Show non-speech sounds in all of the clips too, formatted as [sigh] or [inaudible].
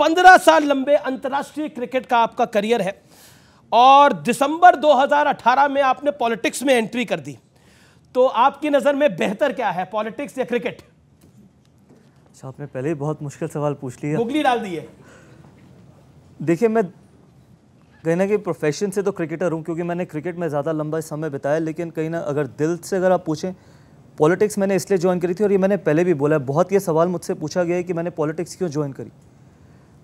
पंद्रह साल लंबे अंतर्राष्ट्रीय क्रिकेट का आपका करियर है और दिसंबर 2018 में आपने पॉलिटिक्स में एंट्री कर दी तो आपकी नज़र में बेहतर क्या है पॉलिटिक्स या क्रिकेट अच्छा, आपने पहले ही बहुत मुश्किल सवाल पूछ लिया मुगली डाल दी है देखिए मैं कहीं ना कहीं प्रोफेशन से तो क्रिकेटर हूँ क्योंकि मैंने क्रिकेट में ज़्यादा लंबा समय बिताया लेकिन कहीं ना अगर दिल से अगर आप पूछें पॉलिटिक्स मैंने इसलिए ज्वाइन करी थी और ये मैंने पहले भी बोला है बहुत ये सवाल मुझसे पूछा गया है कि मैंने पॉलिटिक्स क्यों ज्वाइन करी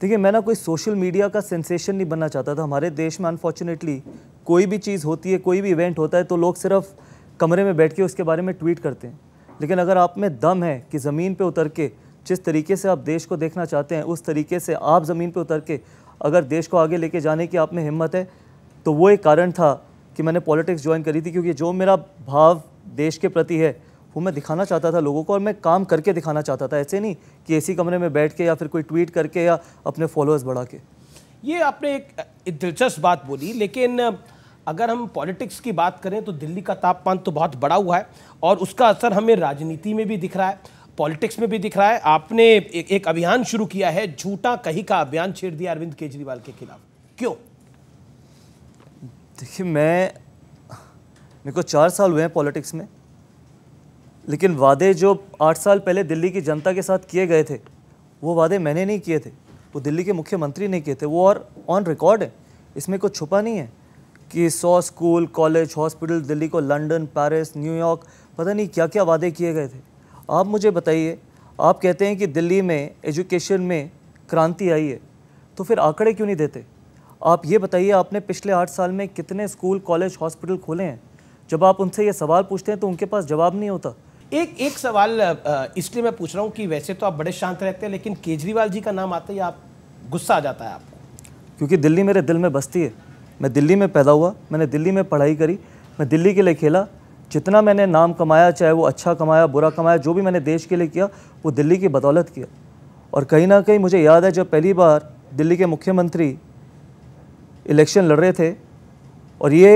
देखिए मैं ना कोई सोशल मीडिया का सेंसेशन नहीं बनना चाहता था हमारे देश में अनफॉर्चुनेटली कोई भी चीज़ होती है कोई भी इवेंट होता है तो लोग सिर्फ कमरे में बैठ के उसके बारे में ट्वीट करते हैं लेकिन अगर आप में दम है कि ज़मीन पे उतर के जिस तरीके से आप देश को देखना चाहते हैं उस तरीके से आप ज़मीन पे उतर के अगर देश को आगे लेके जाने की आप में हिम्मत है तो वो एक कारण था कि मैंने पॉलिटिक्स ज्वाइन करी थी क्योंकि जो मेरा भाव देश के प्रति है वो मैं दिखाना चाहता था लोगों को और मैं काम करके दिखाना चाहता था ऐसे नहीं कि एसी कमरे में बैठ के या फिर कोई ट्वीट करके या अपने फॉलोअर्स बढ़ा के ये आपने एक दिलचस्प बात बोली लेकिन अगर हम पॉलिटिक्स की बात करें तो दिल्ली का तापमान तो बहुत बड़ा हुआ है और उसका असर हमें राजनीति में भी दिख रहा है पॉलिटिक्स में भी दिख रहा है आपने एक, एक अभियान शुरू किया है झूठा कहीं का अभियान छेड़ दिया अरविंद केजरीवाल के खिलाफ क्यों देखिए मैं मेरे को चार साल हुए हैं पॉलिटिक्स में लेकिन वादे जो आठ साल पहले दिल्ली की जनता के साथ किए गए थे वो वादे मैंने नहीं किए थे वो दिल्ली के मुख्यमंत्री ने किए थे वो और ऑन रिकॉर्ड है इसमें कुछ छुपा नहीं है कि सौ स्कूल कॉलेज हॉस्पिटल दिल्ली को लंदन पेरिस न्यूयॉर्क पता नहीं क्या क्या वादे किए गए थे आप मुझे बताइए आप कहते हैं कि दिल्ली में एजुकेशन में क्रांति आई है तो फिर आंकड़े क्यों नहीं देते आप ये बताइए आपने पिछले आठ साल में कितने स्कूल कॉलेज हॉस्पिटल खोले हैं जब आप उनसे ये सवाल पूछते हैं तो उनके पास जवाब नहीं होता एक एक सवाल इसलिए मैं पूछ रहा हूँ कि वैसे तो आप बड़े शांत रहते हैं लेकिन केजरीवाल जी का नाम आते ही आप गुस्सा आ जाता है आपको क्योंकि दिल्ली मेरे दिल में बसती है मैं दिल्ली में पैदा हुआ मैंने दिल्ली में पढ़ाई करी मैं दिल्ली के लिए खेला जितना मैंने नाम कमाया चाहे वो अच्छा कमाया बुरा कमाया जो भी मैंने देश के लिए किया वो दिल्ली की बदौलत किया और कहीं ना कहीं मुझे याद है जब पहली बार दिल्ली के मुख्यमंत्री इलेक्शन लड़ रहे थे और ये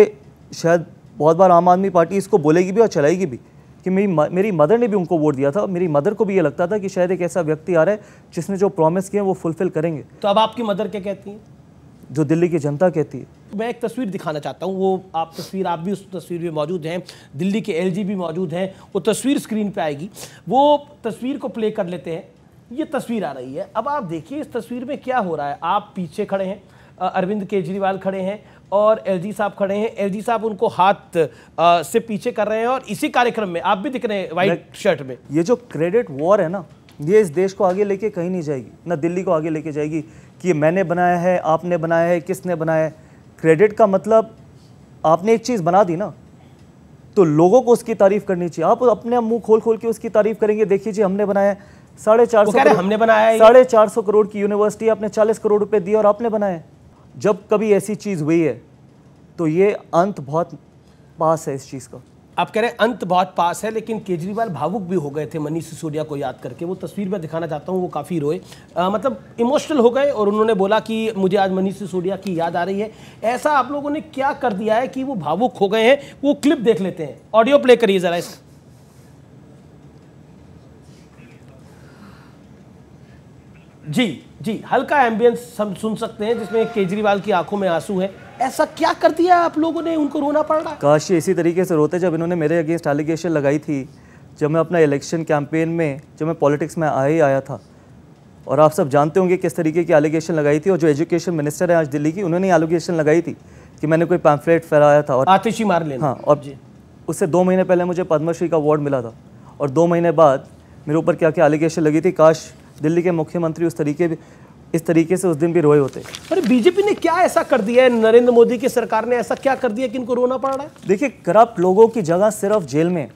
शायद बहुत बार आम आदमी पार्टी इसको बोलेगी भी और चलाएगी भी कि मेरी मेरी मदर ने भी उनको वोट दिया था और मेरी मदर को भी ये लगता था कि शायद एक ऐसा व्यक्ति आ रहा है जिसने जो प्रॉमिस किए वो फुलफिल करेंगे तो अब आपकी मदर क्या कहती हैं जो दिल्ली की जनता कहती है मैं एक तस्वीर दिखाना चाहता हूँ वो आप तस्वीर आप भी उस तस्वीर में मौजूद हैं दिल्ली के एल भी मौजूद हैं वो तस्वीर स्क्रीन पर आएगी वो तस्वीर को प्ले कर लेते हैं ये तस्वीर आ रही है अब आप देखिए इस तस्वीर में क्या हो रहा है आप पीछे खड़े हैं अरविंद केजरीवाल खड़े हैं और एलजी साहब खड़े हैं एलजी साहब उनको हाथ आ, से पीछे कर रहे हैं और इसी कार्यक्रम में आप भी दिख रहे हैं व्हाइट शर्ट में ये जो क्रेडिट वॉर है ना ये इस देश को आगे लेके कहीं नहीं जाएगी ना दिल्ली को आगे लेके जाएगी कि मैंने बनाया है आपने बनाया है किसने बनाया है क्रेडिट का मतलब आपने एक चीज़ बना दी ना तो लोगों को उसकी तारीफ करनी चाहिए आप अपने मुंह खोल खोल के उसकी तारीफ करेंगे देखिए जी हमने बनाया साढ़े चार सौ हमने बनाया साढ़े चार सौ करोड़ की यूनिवर्सिटी आपने चालीस करोड़ रुपए दिए और आपने बनाया जब कभी ऐसी चीज़ हुई है तो ये अंत बहुत पास है इस चीज़ का आप कह रहे हैं अंत बहुत पास है लेकिन केजरीवाल भावुक भी हो गए थे मनीष सिसोदिया को याद करके वो तस्वीर में दिखाना चाहता हूँ वो काफ़ी रोए आ, मतलब इमोशनल हो गए और उन्होंने बोला कि मुझे आज मनीष सिसोदिया की याद आ रही है ऐसा आप लोगों ने क्या कर दिया है कि वो भावुक हो गए हैं वो क्लिप देख लेते हैं ऑडियो प्ले करिए ज़रा इसका जी जी हल्का एम्बियंस हम सुन सकते हैं जिसमें केजरीवाल की आंखों में आंसू है ऐसा क्या कर दिया आप लोगों ने उनको रोना पड़ रहा काश ये इसी तरीके से रोते जब इन्होंने मेरे अगेंस्ट एलिगेशन लगाई थी जब मैं अपना इलेक्शन कैंपेन में जब मैं पॉलिटिक्स में आया ही आया था और आप सब जानते होंगे किस तरीके की एलिगेशन लगाई थी और जो एजुकेशन मिनिस्टर है आज दिल्ली की उन्होंने एलिगेशन लगाई थी कि मैंने कोई पैम्फलेट फैलाया था और आतिशी मार लेना हाँ और उससे दो महीने पहले मुझे पद्मश्री का अवार्ड मिला था और दो महीने बाद मेरे ऊपर क्या क्या एलिगेशन लगी थी काश दिल्ली के मुख्यमंत्री उस तरीके भी इस तरीके से उस दिन भी रोए होते अरे बीजेपी ने क्या ऐसा कर दिया है नरेंद्र मोदी की सरकार ने ऐसा क्या कर दिया कि इनको रोना पड़ रहा है देखिए करप्ट लोगों की जगह सिर्फ जेल में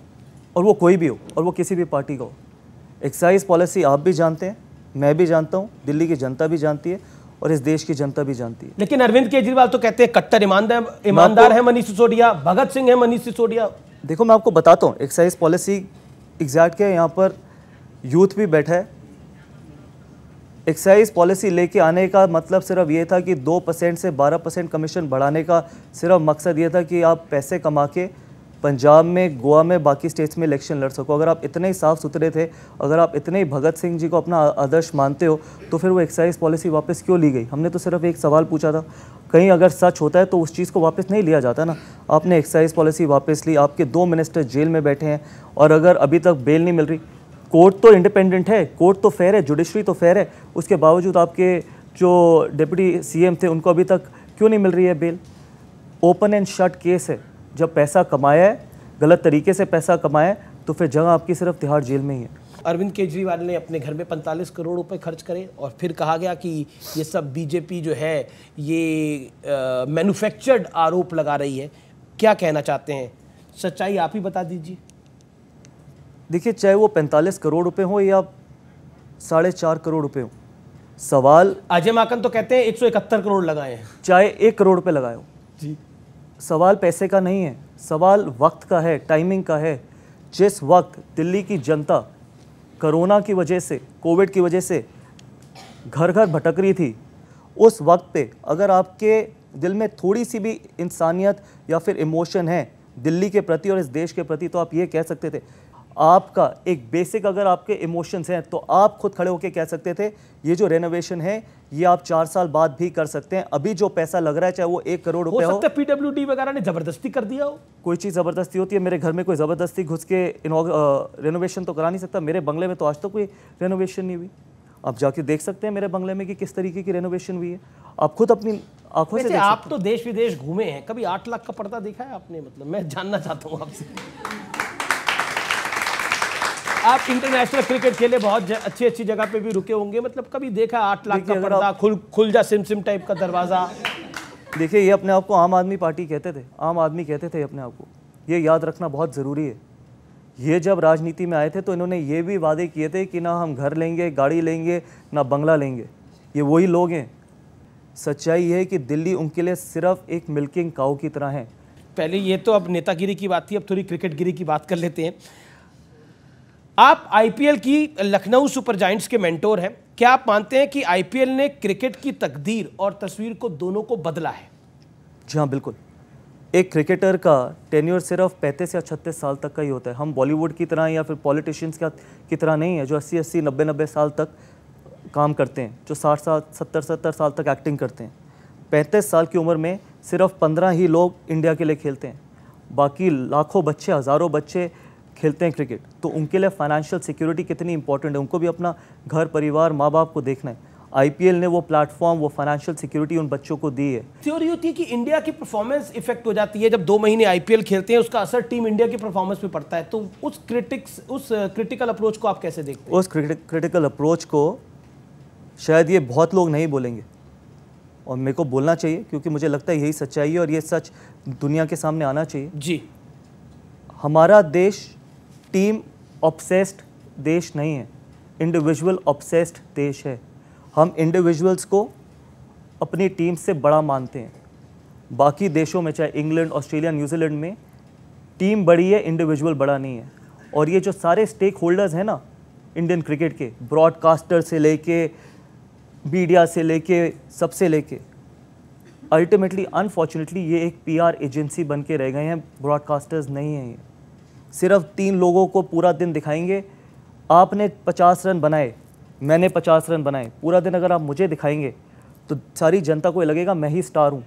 और वो कोई भी हो और वो किसी भी पार्टी का हो एक्साइज पॉलिसी आप भी जानते हैं मैं भी जानता हूँ दिल्ली की जनता भी जानती है और इस देश की जनता भी जानती है लेकिन अरविंद केजरीवाल तो कहते हैं कट्टर ईमानदार ईमानदार है मनीष सिसोदिया भगत सिंह है मनीष सिसोदिया देखो मैं आपको बताता हूँ एक्साइज पॉलिसी एग्जैक्ट है यहाँ पर यूथ भी बैठा है एक्साइज पॉलिसी लेके आने का मतलब सिर्फ ये था कि दो परसेंट से बारह परसेंट कमीशन बढ़ाने का सिर्फ मकसद ये था कि आप पैसे कमा के पंजाब में गोवा में बाकी स्टेट्स में इलेक्शन लड़ सको अगर आप इतने ही साफ़ सुथरे थे अगर आप इतने ही भगत सिंह जी को अपना आदर्श मानते हो तो फिर वो एक्साइज पॉलिसी वापस क्यों ली गई हमने तो सिर्फ एक सवाल पूछा था कहीं अगर सच होता है तो उस चीज़ को वापस नहीं लिया जाता ना आपने एक्साइज पॉलिसी वापस ली आपके दो मिनिस्टर जेल में बैठे हैं और अगर अभी तक बेल नहीं मिल रही कोर्ट तो इंडिपेंडेंट है कोर्ट तो फेयर है जुडिशरी तो फेयर है उसके बावजूद आपके जो डिप्टी सीएम थे उनको अभी तक क्यों नहीं मिल रही है bail open and shut case है जब पैसा कमाया है गलत तरीके से पैसा कमाया है तो फिर जगह आपकी सिर्फ तिहाड़ जेल में ही है अरविंद केजरीवाल ने अपने घर में 45 करोड़ रुपए खर्च करे और फिर कहा गया कि ये सब बीजेपी जो है ये मैन्युफैक्चर्ड आरोप लगा रही है क्या कहना चाहते हैं सच्चाई आप ही बता दीजिए देखिए चाहे वो पैंतालीस करोड़ रुपए हो या साढ़े चार करोड़ रुपए हो सवाल अजय माकन तो कहते हैं एक सौ इकहत्तर करोड़ लगाए हैं चाहे एक करोड़ रुपये लगाए हो जी सवाल पैसे का नहीं है सवाल वक्त का है टाइमिंग का है जिस वक्त दिल्ली की जनता कोरोना की वजह से कोविड की वजह से घर घर भटक रही थी उस वक्त पे अगर आपके दिल में थोड़ी सी भी इंसानियत या फिर इमोशन है दिल्ली के प्रति और इस देश के प्रति तो आप ये कह सकते थे आपका एक बेसिक अगर आपके इमोशंस हैं तो आप खुद खड़े होकर कह सकते थे ये जो रेनोवेशन है ये आप चार साल बाद भी कर सकते हैं अभी जो पैसा लग रहा है चाहे वो एक करोड़ रुपए हो पीडब्ल्यू वगैरह ने जबरदस्ती कर दिया हो कोई चीज़ जबरदस्ती होती है मेरे घर में कोई जबरदस्ती घुस के रेनोवेशन तो करा नहीं सकता मेरे बंगले में तो आज तक तो कोई रेनोवेशन नहीं हुई आप जाके देख सकते हैं मेरे बंगले में कि किस तरीके की रेनोवेशन हुई है आप खुद अपनी आंखों से आप तो देश विदेश घूमे हैं कभी आठ लाख का पर्दा देखा है आपने मतलब मैं जानना चाहता हूँ आपसे आप इंटरनेशनल क्रिकेट खेले बहुत अच्छी अच्छी जगह पे भी रुके होंगे मतलब कभी देखा आठ लाख का पर्दा खुल खुल जा सिम सिम टाइप का दरवाजा देखिए ये अपने आप को आम आदमी पार्टी कहते थे आम आदमी कहते थे अपने आप को ये याद रखना बहुत ज़रूरी है ये जब राजनीति में आए थे तो इन्होंने ये भी वादे किए थे कि ना हम घर लेंगे गाड़ी लेंगे ना बंगला लेंगे ये वही लोग हैं सच्चाई है कि दिल्ली उनके लिए सिर्फ एक मिल्किंग काऊ की तरह है पहले ये तो अब नेतागिरी की बात थी अब थोड़ी क्रिकेटगिरी की बात कर लेते हैं आप आईपीएल की लखनऊ सुपर जाइंट्स के मेंटोर हैं क्या आप मानते हैं कि आईपीएल ने क्रिकेट की तकदीर और तस्वीर को दोनों को बदला है जी हाँ बिल्कुल एक क्रिकेटर का टेन्योर सिर्फ पैंतीस या छत्तीस साल तक का ही होता है हम बॉलीवुड की तरह या फिर पॉलिटिशियंस का की तरह नहीं है जो अस्सी अस्सी नब्बे नब्बे साल तक काम करते हैं जो साठ साल सत्तर सत्तर साल तक एक्टिंग करते हैं पैंतीस साल की उम्र में सिर्फ पंद्रह ही लोग इंडिया के लिए खेलते हैं बाकी लाखों बच्चे हज़ारों बच्चे खेलते हैं क्रिकेट तो उनके लिए फाइनेंशियल सिक्योरिटी कितनी इंपॉर्टेंट है उनको भी अपना घर परिवार माँ बाप को देखना है आईपीएल ने वो प्लेटफॉर्म वो फाइनेंशियल सिक्योरिटी उन बच्चों को दी है थ्योरी होती है कि इंडिया की परफॉर्मेंस इफेक्ट हो जाती है जब दो महीने आईपीएल खेलते हैं उसका असर टीम इंडिया की परफॉर्मेंस पे पड़ता है तो उस क्रिटिक्स उस क्रिटिकल uh, अप्रोच को आप कैसे देखते हैं उस क्रिटिकल अप्रोच को शायद ये बहुत लोग नहीं बोलेंगे और मेरे को बोलना चाहिए क्योंकि मुझे लगता है यही सच्चाई है और ये सच दुनिया के सामने आना चाहिए जी हमारा देश टीम ऑब्सेस्ड देश नहीं है इंडिविजुअल ऑब्सेस्ड देश है हम इंडिविजुअल्स को अपनी टीम से बड़ा मानते हैं बाकी देशों में चाहे इंग्लैंड ऑस्ट्रेलिया न्यूजीलैंड में टीम बड़ी है इंडिविजुअल बड़ा नहीं है और ये जो सारे स्टेक होल्डर्स हैं ना इंडियन क्रिकेट के ब्रॉडकास्टर से लेके मीडिया से लेके सबसे लेके अल्टीमेटली अनफॉर्चुनेटली ये एक पीआर एजेंसी बन के रह गए हैं ब्रॉडकास्टर्स नहीं हैं ये सिर्फ तीन लोगों को पूरा दिन दिखाएंगे आपने पचास रन बनाए मैंने पचास रन बनाए पूरा दिन अगर आप मुझे दिखाएंगे तो सारी जनता को लगेगा मैं ही स्टार हूँ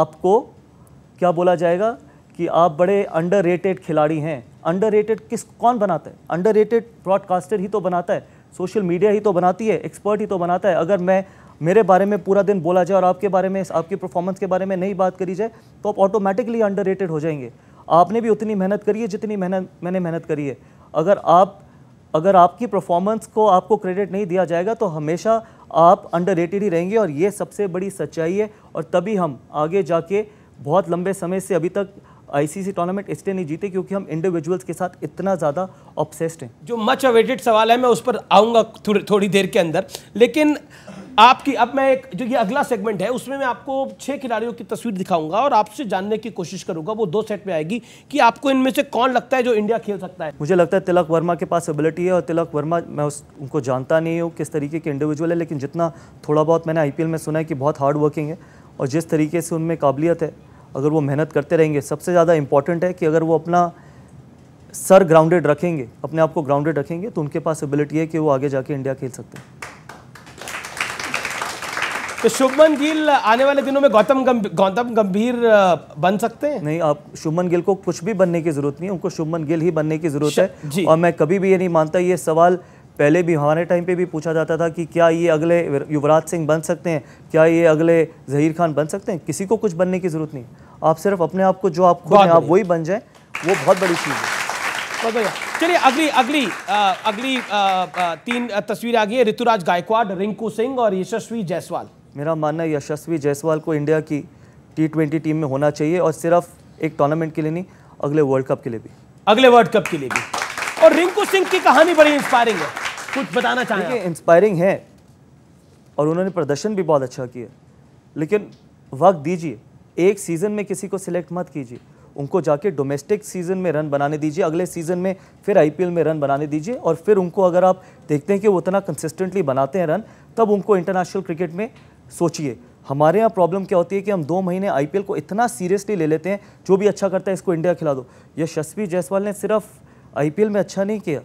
आपको क्या बोला जाएगा कि आप बड़े अंडर खिलाड़ी हैं अंडर किस कौन बनाता है अंडर ब्रॉडकास्टर ही तो बनाता है सोशल मीडिया ही तो बनाती है एक्सपर्ट ही तो बनाता है अगर मैं मेरे बारे में पूरा दिन बोला जाए और आपके बारे में आपकी परफॉर्मेंस के बारे में नहीं बात करी जाए तो आप ऑटोमेटिकली अंडर हो जाएंगे आपने भी उतनी मेहनत करी है जितनी मेहनत मैंने मेहनत करी है अगर आप अगर आपकी परफॉर्मेंस को आपको क्रेडिट नहीं दिया जाएगा तो हमेशा आप अंडर ही रहेंगे और ये सबसे बड़ी सच्चाई है और तभी हम आगे जाके बहुत लंबे समय से अभी तक आईसीसी टूर्नामेंट इसलिए नहीं जीते क्योंकि हम इंडिविजुअल्स के साथ इतना ज़्यादा ऑप्सेस्ड हैं जो मच अवेटेड सवाल है मैं उस पर आऊँगा थोड़ी देर के अंदर लेकिन आपकी अब मैं एक जो ये अगला सेगमेंट है उसमें मैं आपको छह खिलाड़ियों की तस्वीर दिखाऊंगा और आपसे जानने की कोशिश करूंगा वो दो सेट में आएगी कि आपको इनमें से कौन लगता है जो इंडिया खेल सकता है मुझे लगता है तिलक वर्मा के पास एबिलिटी है और तिलक वर्मा मैं उस उनको जानता नहीं हूँ किस तरीके के इंडिविजुअल है लेकिन जितना थोड़ा बहुत मैंने आई में सुना है कि बहुत हार्ड वर्किंग है और जिस तरीके से उनमें काबिलियत है अगर वो मेहनत करते रहेंगे सबसे ज़्यादा इंपॉर्टेंट है कि अगर वो अपना सर ग्राउंडेड रखेंगे अपने आप को ग्राउंडेड रखेंगे तो उनके पास एबिलिटी है कि वो आगे जाके इंडिया खेल सकते हैं तो शुभमन गिल आने वाले दिनों में गौतम गंभीर गौतम गंभीर बन सकते हैं नहीं आप शुभमन गिल को कुछ भी बनने की जरूरत नहीं है उनको शुभमन गिल ही बनने की जरूरत है और मैं कभी भी ये नहीं मानता ये सवाल पहले भी हमारे टाइम पे भी पूछा जाता था कि क्या ये अगले युवराज सिंह बन सकते हैं क्या ये अगले जहीर खान बन सकते हैं किसी को कुछ बनने की ज़रूरत नहीं आप सिर्फ अपने आप को जो आप खुद हैं आप वही बन जाएं वो बहुत बड़ी चीज़ है चलिए अगली अगली आ, अगली आ, आ, तीन तस्वीरें आ गई है ऋतुराज गायकवाड़ रिंकू सिंह और यशस्वी जायसवाल मेरा मानना है यशस्वी जायसवाल को इंडिया की टी ट्वेंटी टीम में होना चाहिए और सिर्फ एक टूर्नामेंट के लिए नहीं अगले वर्ल्ड कप के लिए भी अगले वर्ल्ड कप के लिए भी और रिंकू सिंह की कहानी बड़ी इंस्पायरिंग है कुछ बताना चाहिए इंस्पायरिंग है और उन्होंने प्रदर्शन भी बहुत अच्छा किया लेकिन वक्त दीजिए एक सीज़न में किसी को सिलेक्ट मत कीजिए उनको जाके डोमेस्टिक सीज़न में रन बनाने दीजिए अगले सीज़न में फिर आईपीएल में रन बनाने दीजिए और फिर उनको अगर आप देखते हैं कि वो उतना कंसिस्टेंटली बनाते हैं रन तब उनको इंटरनेशनल क्रिकेट में सोचिए हमारे यहाँ प्रॉब्लम क्या होती है कि हम दो महीने आईपीएल को इतना सीरियसली ले लेते हैं जो भी अच्छा करता है इसको इंडिया खिला दो यशस्वी जायसवाल ने सिर्फ आईपीएल में अच्छा नहीं किया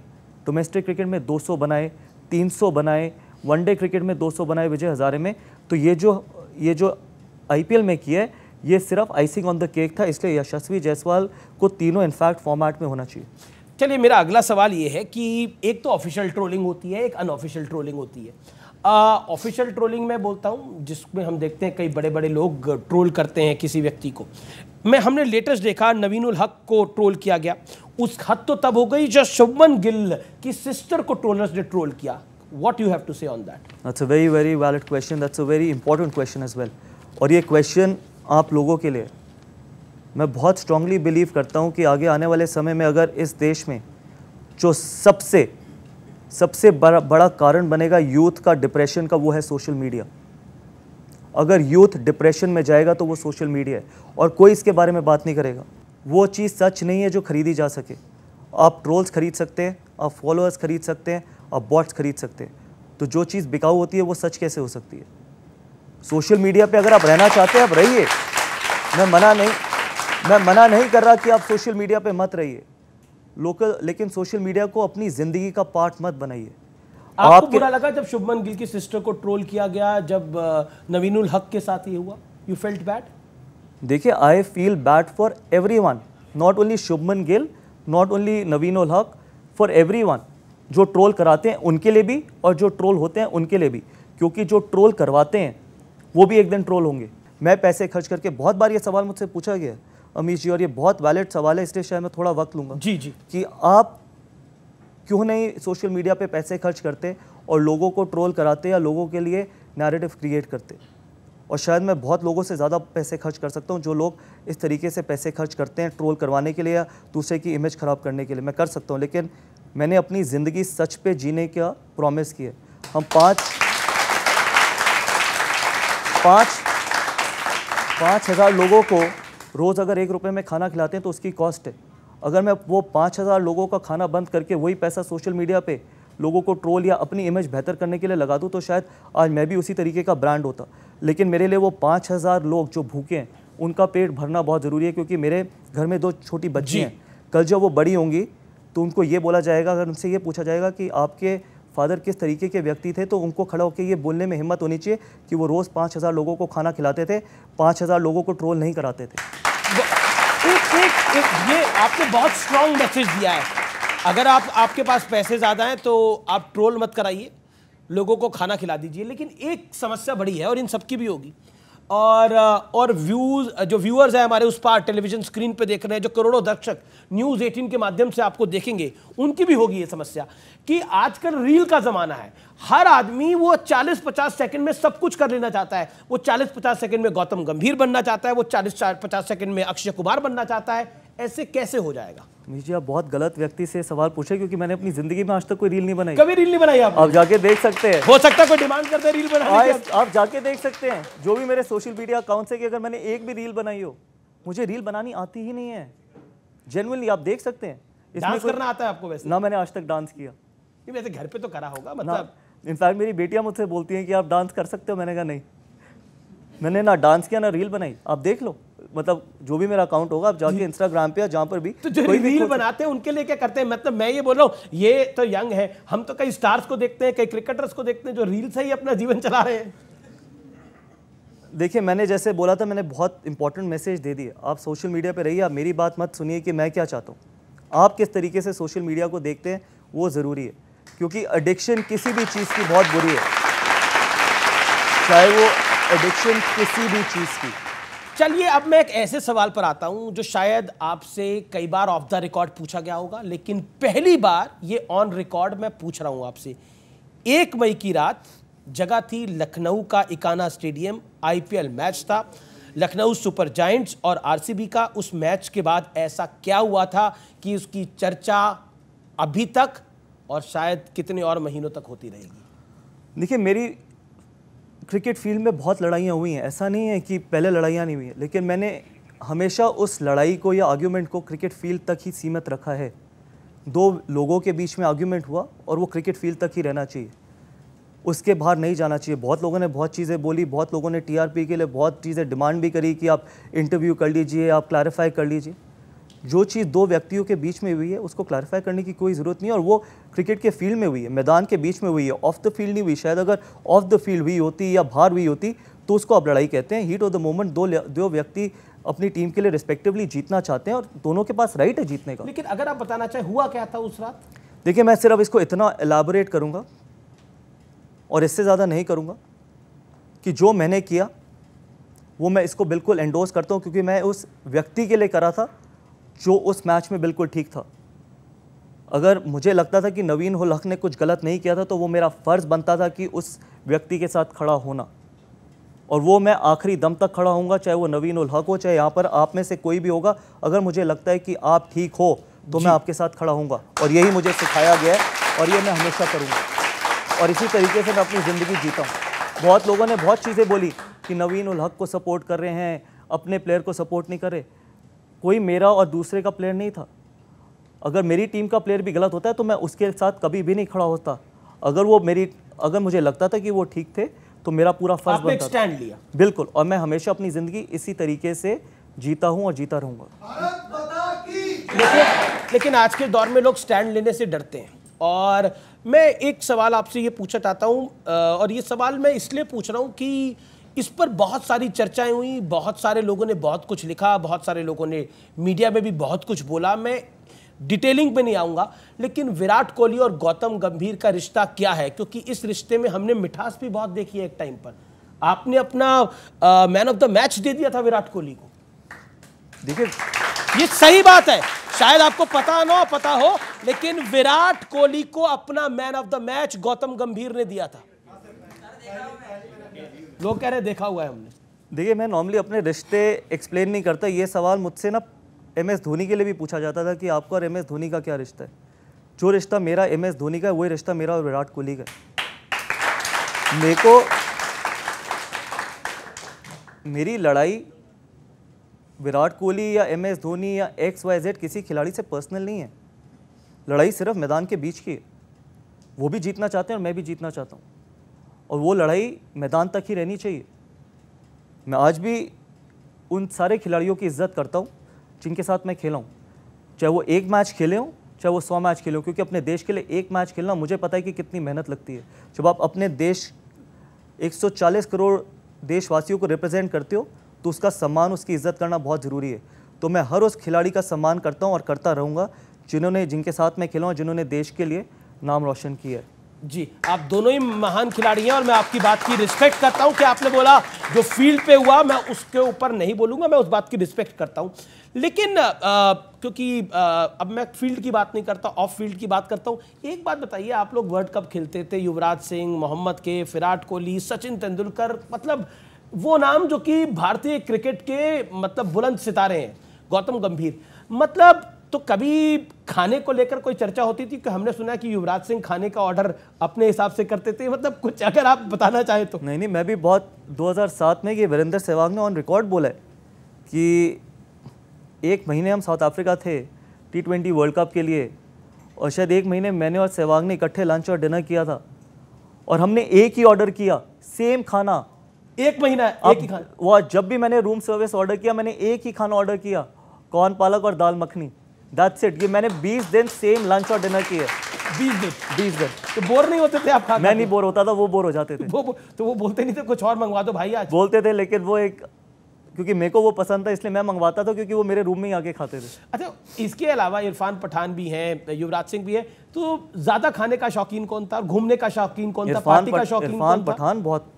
डोमेस्टिक क्रिकेट में 200 बनाए 300 बनाए वनडे क्रिकेट में 200 बनाए विजय हज़ारे में तो ये जो ये जो आई में किया है ये सिर्फ आइसिंग ऑन द केक था इसलिए यशस्वी जायसवाल को तीनों इनफैक्ट फॉर्मेट में होना चाहिए चलिए मेरा अगला सवाल ये है कि एक तो ऑफिशियल ट्रोलिंग होती है एक अनऑफिशियल ट्रोलिंग होती है ऑफिशियल ट्रोलिंग मैं बोलता हूँ जिसमें हम देखते हैं कई बड़े बड़े लोग ट्रोल करते हैं किसी व्यक्ति को मैं हमने लेटेस्ट देखा नवीन उल हक को ट्रोल किया गया उस हद तो तब हो गई जब शुभमन गिल की सिस्टर को ट्रोलर्स ने ट्रोल किया what you have to say on that that's a very very valid question that's a very important question as well और ये क्वेश्चन आप लोगों के लिए मैं बहुत स्ट्रांगली बिलीव करता हूँ कि आगे आने वाले समय में अगर इस देश में जो सबसे सबसे बड़ा बड़ा कारण बनेगा यूथ का डिप्रेशन का वो है सोशल मीडिया अगर यूथ डिप्रेशन में जाएगा तो वो सोशल मीडिया है और कोई इसके बारे में बात नहीं करेगा वो चीज़ सच नहीं है जो खरीदी जा सके आप ट्रोल्स खरीद सकते हैं आप फॉलोअर्स खरीद सकते हैं आप बॉट्स खरीद सकते हैं तो जो चीज़ बिकाऊ होती है वो सच कैसे हो सकती है सोशल मीडिया पे अगर आप रहना चाहते हैं आप रहिए मैं मना नहीं मैं मना नहीं कर रहा कि आप सोशल मीडिया पे मत रहिए लोकल लेकिन सोशल मीडिया को अपनी ज़िंदगी का पार्ट मत बनाइए आपको आपके... बुरा लगा जब शुभमन गिल की सिस्टर को ट्रोल किया गया जब नवीनुल हक के साथ ये हुआ यू फेल्ट बैड देखिए I feel bad for everyone not only Shubman Gill not only Naveen-ul Haq for everyone जो ट्रोल कराते हैं उनके लिए भी और जो ट्रोल होते हैं उनके लिए भी क्योंकि जो ट्रोल करवाते हैं वो भी एक दिन ट्रोल होंगे मैं पैसे खर्च करके बहुत बार ये सवाल मुझसे पूछा गया है अमीश जी और ये बहुत वैलिड सवाल है इसलिए शायद मैं थोड़ा वक्त लूँगा जी जी कि आप क्यों नहीं सोशल मीडिया पे पैसे खर्च करते और लोगों को ट्रोल कराते या लोगों के लिए नैरेटिव क्रिएट करते और शायद मैं बहुत लोगों से ज़्यादा पैसे खर्च कर सकता हूँ जो लोग इस तरीके से पैसे खर्च करते हैं ट्रोल करवाने के लिए या दूसरे की इमेज ख़राब करने के लिए मैं कर सकता हूँ लेकिन मैंने अपनी ज़िंदगी सच पे जीने का प्रॉमिस किया हम पाँच पाँच पाँच हज़ार लोगों को रोज़ अगर एक रुपये में खाना खिलाते हैं तो उसकी कॉस्ट है अगर मैं वो पाँच हज़ार लोगों का खाना बंद करके वही पैसा सोशल मीडिया पे लोगों को ट्रोल या अपनी इमेज बेहतर करने के लिए लगा दूँ तो शायद आज मैं भी उसी तरीके का ब्रांड होता लेकिन मेरे लिए वो पाँच हज़ार लोग जो भूखे हैं उनका पेट भरना बहुत ज़रूरी है क्योंकि मेरे घर में दो छोटी बच्ची हैं कल जब वो बड़ी होंगी तो उनको ये बोला जाएगा अगर उनसे ये पूछा जाएगा कि आपके फादर किस तरीके के व्यक्ति थे तो उनको खड़ा होकर ये बोलने में हिम्मत होनी चाहिए कि वो रोज़ पाँच हज़ार लोगों को खाना खिलाते थे पाँच हज़ार लोगों को ट्रोल नहीं कराते थे एक, एक, एक, ये आपने बहुत स्ट्रॉन्ग मैसेज दिया है अगर आप आपके पास पैसे ज़्यादा हैं तो आप ट्रोल मत कराइए लोगों को खाना खिला दीजिए लेकिन एक समस्या बड़ी है और इन सबकी भी होगी और और व्यूज़ जो व्यूअर्स हैं हमारे उस पार टेलीविज़न स्क्रीन पे देख रहे हैं जो करोड़ों दर्शक न्यूज़ 18 के माध्यम से आपको देखेंगे उनकी भी होगी ये समस्या कि आजकल रील का ज़माना है हर आदमी वो 40-50 सेकंड में सब कुछ कर लेना चाहता है वो 40-50 सेकंड में गौतम गंभीर बनना चाहता है वो चालीस पचास सेकंड में अक्षय कुमार बनना चाहता है ऐसे कैसे हो जाएगा जी आप बहुत गलत व्यक्ति से सवाल पूछे क्योंकि मैंने अपनी जिंदगी में आज तक कोई रील नहीं बनाई कभी रील नहीं बनाई आप जाके देख सकते हैं हो सकता है कोई डिमांड करते रील बनाने हाँ, आप जाके देख सकते हैं जो भी मेरे सोशल मीडिया अकाउंट से कि अगर मैंने एक भी रील बनाई हो मुझे रील बनानी आती ही नहीं है जेनुअनली आप देख सकते हैं इसमें करना आता है आपको वैसे ना मैंने आज तक डांस किया वैसे घर पे तो करा होगा मतलब इनफैक्ट मेरी बेटियां मुझसे बोलती हैं कि आप डांस कर सकते हो मैंने कहा नहीं मैंने ना डांस किया ना रील बनाई आप देख लो मतलब जो भी मेरा अकाउंट होगा आप जाके इंस्टाग्राम पे या जहाँ पर भी तो जो कोई रील बनाते हैं उनके लिए क्या करते हैं मतलब मैं ये बोल रहा हूँ ये तो यंग है हम तो कई स्टार्स को देखते हैं कई क्रिकेटर्स को देखते हैं जो रील से ही अपना जीवन चला रहे हैं देखिए मैंने जैसे बोला था मैंने बहुत इंपॉर्टेंट मैसेज दे दिए आप सोशल मीडिया पर रहिए आप मेरी बात मत सुनिए कि मैं क्या चाहता हूँ आप किस तरीके से सोशल मीडिया को देखते हैं वो ज़रूरी है क्योंकि एडिक्शन किसी भी चीज़ की बहुत बुरी है चाहे वो एडिक्शन किसी भी चीज़ की चलिए अब मैं एक ऐसे सवाल पर आता हूं जो शायद आपसे कई बार ऑफ द रिकॉर्ड पूछा गया होगा लेकिन पहली बार ये ऑन रिकॉर्ड मैं पूछ रहा हूं आपसे एक मई की रात जगह थी लखनऊ का इकाना स्टेडियम आईपीएल मैच था लखनऊ सुपर जाइंट्स और आरसीबी का उस मैच के बाद ऐसा क्या हुआ था कि उसकी चर्चा अभी तक और शायद कितने और महीनों तक होती रहेगी देखिए मेरी क्रिकेट फील्ड में बहुत लड़ाइयाँ हुई हैं ऐसा नहीं है कि पहले लड़ाइयाँ नहीं हुई हैं लेकिन मैंने हमेशा उस लड़ाई को या आर्ग्यूमेंट को क्रिकेट फील्ड तक ही सीमित रखा है दो लोगों के बीच में आर्ग्यूमेंट हुआ और वो क्रिकेट फील्ड तक ही रहना चाहिए उसके बाहर नहीं जाना चाहिए बहुत लोगों ने बहुत चीज़ें बोली बहुत लोगों ने टीआरपी के लिए बहुत चीज़ें डिमांड भी करी कि आप इंटरव्यू कर लीजिए आप क्लैरिफाई कर लीजिए जो चीज़ दो व्यक्तियों के बीच में हुई है उसको क्लैरिफाई करने की कोई ज़रूरत नहीं और वो क्रिकेट के फील्ड में हुई है मैदान के बीच में हुई है ऑफ द फील्ड नहीं हुई शायद अगर ऑफ द फील्ड हुई होती या बाहर हुई होती तो उसको आप लड़ाई कहते हैं हीट ऑफ द मोमेंट दो दो व्यक्ति अपनी टीम के लिए रिस्पेक्टिवली जीतना चाहते हैं और दोनों के पास राइट है जीतने का लेकिन अगर आप बताना चाहें हुआ क्या था उस रात देखिए मैं सिर्फ इसको इतना एलाबोरेट करूँगा और इससे ज़्यादा नहीं करूँगा कि जो मैंने किया वो मैं इसको बिल्कुल एंडोर्स करता हूँ क्योंकि मैं उस व्यक्ति के लिए करा था जो उस मैच में बिल्कुल ठीक था अगर मुझे लगता था कि नवीन हो लख ने कुछ गलत नहीं किया था तो वो मेरा फ़र्ज़ बनता था कि उस व्यक्ति के साथ खड़ा होना और वो मैं आखिरी दम तक खड़ा होऊंगा चाहे वो नवीन उल हक हो चाहे यहाँ पर आप में से कोई भी होगा अगर मुझे लगता है कि आप ठीक हो तो मैं आपके साथ खड़ा होऊंगा और यही मुझे सिखाया गया है और ये मैं हमेशा करूँगा और इसी तरीके से मैं अपनी ज़िंदगी जीता हूँ बहुत लोगों ने बहुत चीज़ें बोली कि नवीन उल हक को सपोर्ट कर रहे हैं अपने प्लेयर को सपोर्ट नहीं कर रहे कोई मेरा और दूसरे का प्लेयर नहीं था अगर मेरी टीम का प्लेयर भी गलत होता है तो मैं उसके साथ कभी भी नहीं खड़ा होता अगर वो मेरी अगर मुझे लगता था कि वो ठीक थे तो मेरा पूरा फर्ज बनता स्टैंड लिया बिल्कुल और मैं हमेशा अपनी ज़िंदगी इसी तरीके से जीता हूँ और जीता रहूँगा लेकिन लेकिन आज के दौर में लोग स्टैंड लेने से डरते हैं और मैं एक सवाल आपसे ये पूछना चाहता हूँ और ये सवाल मैं इसलिए पूछ रहा हूँ कि इस पर बहुत सारी चर्चाएं हुई बहुत सारे लोगों ने बहुत कुछ लिखा बहुत सारे लोगों ने मीडिया में भी बहुत कुछ बोला मैं डिटेलिंग पे नहीं आऊंगा लेकिन विराट कोहली और गौतम गंभीर का रिश्ता क्या है क्योंकि इस रिश्ते में हमने मिठास भी बहुत देखी है एक टाइम पर आपने अपना मैन ऑफ द मैच दे दिया था विराट कोहली को देखिए ये सही बात है शायद आपको पता ना पता हो लेकिन विराट कोहली को अपना man of the match Gautam Gambhir ने दिया था लोग कह रहे देखा हुआ है हमने देखिए मैं नॉर्मली अपने रिश्ते एक्सप्लेन नहीं करता ये सवाल मुझसे ना एम एस धोनी के लिए भी पूछा जाता था कि आपका और एम एस धोनी का क्या रिश्ता है जो रिश्ता मेरा एम एस धोनी का है वही रिश्ता मेरा और विराट कोहली का है मेरे को मेरी लड़ाई विराट कोहली या एम एस धोनी या एक्स वाई जेड किसी खिलाड़ी से पर्सनल नहीं है लड़ाई सिर्फ मैदान के बीच की है वो भी जीतना चाहते हैं और मैं भी जीतना चाहता हूँ और वो लड़ाई मैदान तक ही रहनी चाहिए मैं आज भी उन सारे खिलाड़ियों की इज्जत करता हूँ जिनके साथ मैं खेला हूँ चाहे वो एक मैच खेले हों चाहे वो सौ मैच खेले हों क्योंकि अपने देश के लिए एक मैच खेलना मुझे पता है कि कितनी मेहनत लगती है जब आप अपने देश 140 करोड़ देशवासियों को रिप्रेजेंट करते हो तो उसका सम्मान उसकी इज्जत करना बहुत ज़रूरी है तो मैं हर उस खिलाड़ी का सम्मान करता हूँ और करता रहूँगा जिन्होंने जिनके साथ मैं खेला हूँ जिन्होंने देश के लिए नाम रोशन किया है जी आप दोनों ही महान खिलाड़ी हैं और मैं आपकी बात की रिस्पेक्ट करता हूं कि आपने बोला जो फील्ड पे हुआ मैं उसके ऊपर नहीं बोलूंगा मैं उस बात की रिस्पेक्ट करता हूं लेकिन आ, क्योंकि आ, अब मैं फील्ड की बात नहीं करता ऑफ फील्ड की बात करता हूं एक बात बताइए आप लोग वर्ल्ड कप खेलते थे युवराज सिंह मोहम्मद के विराट कोहली सचिन तेंदुलकर मतलब वो नाम जो कि भारतीय क्रिकेट के मतलब बुलंद सितारे हैं गौतम गंभीर मतलब तो कभी खाने को लेकर कोई चर्चा होती थी कि हमने सुना कि युवराज सिंह खाने का ऑर्डर अपने हिसाब से करते थे मतलब कुछ अगर आप बताना चाहें तो नहीं नहीं मैं भी बहुत 2007 में ये वीरेंद्र सहवाग ने ऑन रिकॉर्ड बोला है कि एक महीने हम साउथ अफ्रीका थे टी ट्वेंटी वर्ल्ड कप के लिए और शायद एक महीने मैंने और सहवाग ने इकट्ठे लंच और डिनर किया था और हमने एक ही ऑर्डर किया सेम खाना एक महीना एक ही खाना वो जब भी मैंने रूम सर्विस ऑर्डर किया मैंने एक ही खाना ऑर्डर किया कॉर्न पालक और दाल मखनी दैट्स इट ये मैंने 20 दिन सेम लंच और डिनर किए 20 दिन 20 दिन तो बोर नहीं होते थे आप खा मैं नहीं बोर होता था वो बोर हो जाते थे वो तो वो बोलते नहीं थे कुछ और मंगवा दो भाई आज बोलते थे लेकिन वो एक क्योंकि मेरे को वो पसंद था इसलिए मैं मंगवाता था क्योंकि वो मेरे रूम में ही आके खाते थे अच्छा इसके अलावा इरफान पठान भी हैं युवराज सिंह भी है तो ज़्यादा खाने का शौकीन कौन था और घूमने का शौकीन कौन था पार्टी का शौकीन इरफान पठान बहुत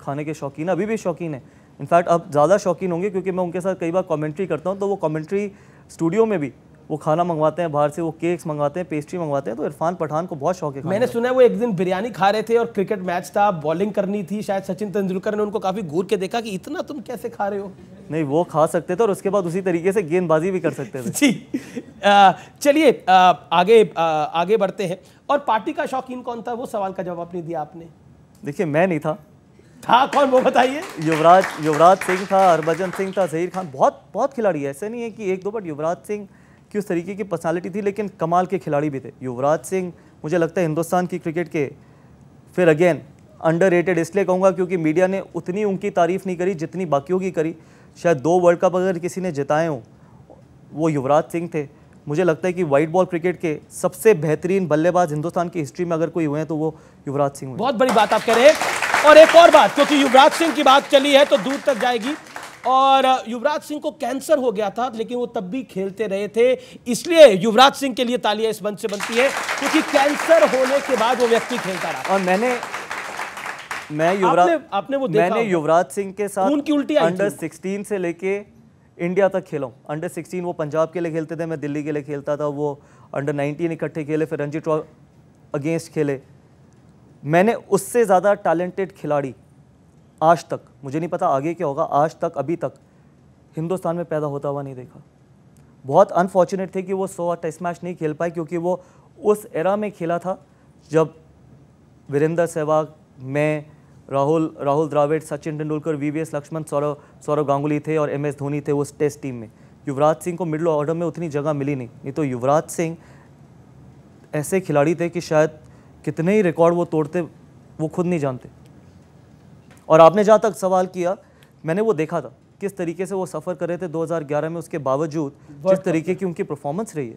खाने के शौकीन अभी भी शौकीन है इनफैक्ट अब ज़्यादा शौकीन होंगे क्योंकि मैं उनके साथ कई बार कॉमेंट्री करता हूँ तो वो कॉमेंट्री स्टूडियो में भी वो खाना मंगवाते हैं बाहर से वो केक्स मंगवाते हैं पेस्ट्री मंगवाते हैं तो इरफान पठान को बहुत शौक है मैंने सुना है वो एक दिन बिरयानी खा रहे थे और क्रिकेट मैच था बॉलिंग करनी थी शायद सचिन तेंदुलकर ने उनको काफ़ी घूर के देखा कि इतना तुम कैसे खा रहे हो नहीं वो खा सकते थे और उसके बाद उसी तरीके से गेंदबाजी भी कर सकते थे [laughs] जी चलिए आगे आगे बढ़ते हैं और पार्टी का शौकीन कौन था वो सवाल का जवाब नहीं दिया आपने देखिए मैं नहीं था था कौन वो बताइए युवराज युवराज सिंह था हरभजन सिंह था जहीर खान बहुत बहुत खिलाड़ी ऐसे नहीं है कि एक दो बट युवराज सिंह कि उस तरीके की पर्सनैलिटी थी लेकिन कमाल के खिलाड़ी भी थे युवराज सिंह मुझे लगता है हिंदुस्तान की क्रिकेट के फिर अगेन अंडर इसलिए कहूँगा क्योंकि मीडिया ने उतनी उनकी तारीफ़ नहीं करी जितनी बाकियों की करी शायद दो वर्ल्ड कप अगर किसी ने जिताए हों वो युवराज सिंह थे मुझे लगता है कि वाइट बॉल क्रिकेट के सबसे बेहतरीन बल्लेबाज हिंदुस्तान की हिस्ट्री में अगर कोई हुए हैं तो वो युवराज सिंह बहुत बड़ी बात आप कह रहे हैं और एक और बात क्योंकि युवराज सिंह की बात चली है तो दूर तक जाएगी और युवराज सिंह को कैंसर हो गया था लेकिन वो तब भी खेलते रहे थे इसलिए युवराज सिंह के लिए तालियां इस बंद से बनती है क्योंकि कैंसर होने के बाद वो व्यक्ति खेलता रहा और मैंने मैं युवराज आपने, आपने वो देखा मैंने युवराज सिंह के साथ उनकी उल्टी अंडर 16 से लेके इंडिया तक खेला अंडर 16 वो पंजाब के लिए खेलते थे मैं दिल्ली के लिए खेलता था वो अंडर 19 इकट्ठे खेले फिर रणजी ट्रॉ अगेंस्ट खेले मैंने उससे ज़्यादा टैलेंटेड खिलाड़ी आज तक मुझे नहीं पता आगे क्या होगा आज तक अभी तक हिंदुस्तान में पैदा होता हुआ नहीं देखा बहुत अनफॉर्चुनेट थे कि वो सौ टेस्ट मैच नहीं खेल पाए क्योंकि वो उस एरा में खेला था जब वीरेंद्र सहवाग मैं Rahul Rahul Dravid Sachin Tendulkar V V S Laxman Sourav Sourav Ganguly थे और एम एस धोनी थे उस टेस्ट टीम में युवराज सिंह को मिडल ऑर्डर में उतनी जगह मिली नहीं नहीं तो युवराज सिंह ऐसे खिलाड़ी थे कि शायद कितने ही रिकॉर्ड वो तोड़ते वो खुद नहीं जानते और आपने जहाँ तक सवाल किया मैंने वो देखा था किस तरीके से वो सफ़र कर रहे थे 2011 में उसके बावजूद जिस तरीके की उनकी परफॉर्मेंस रही है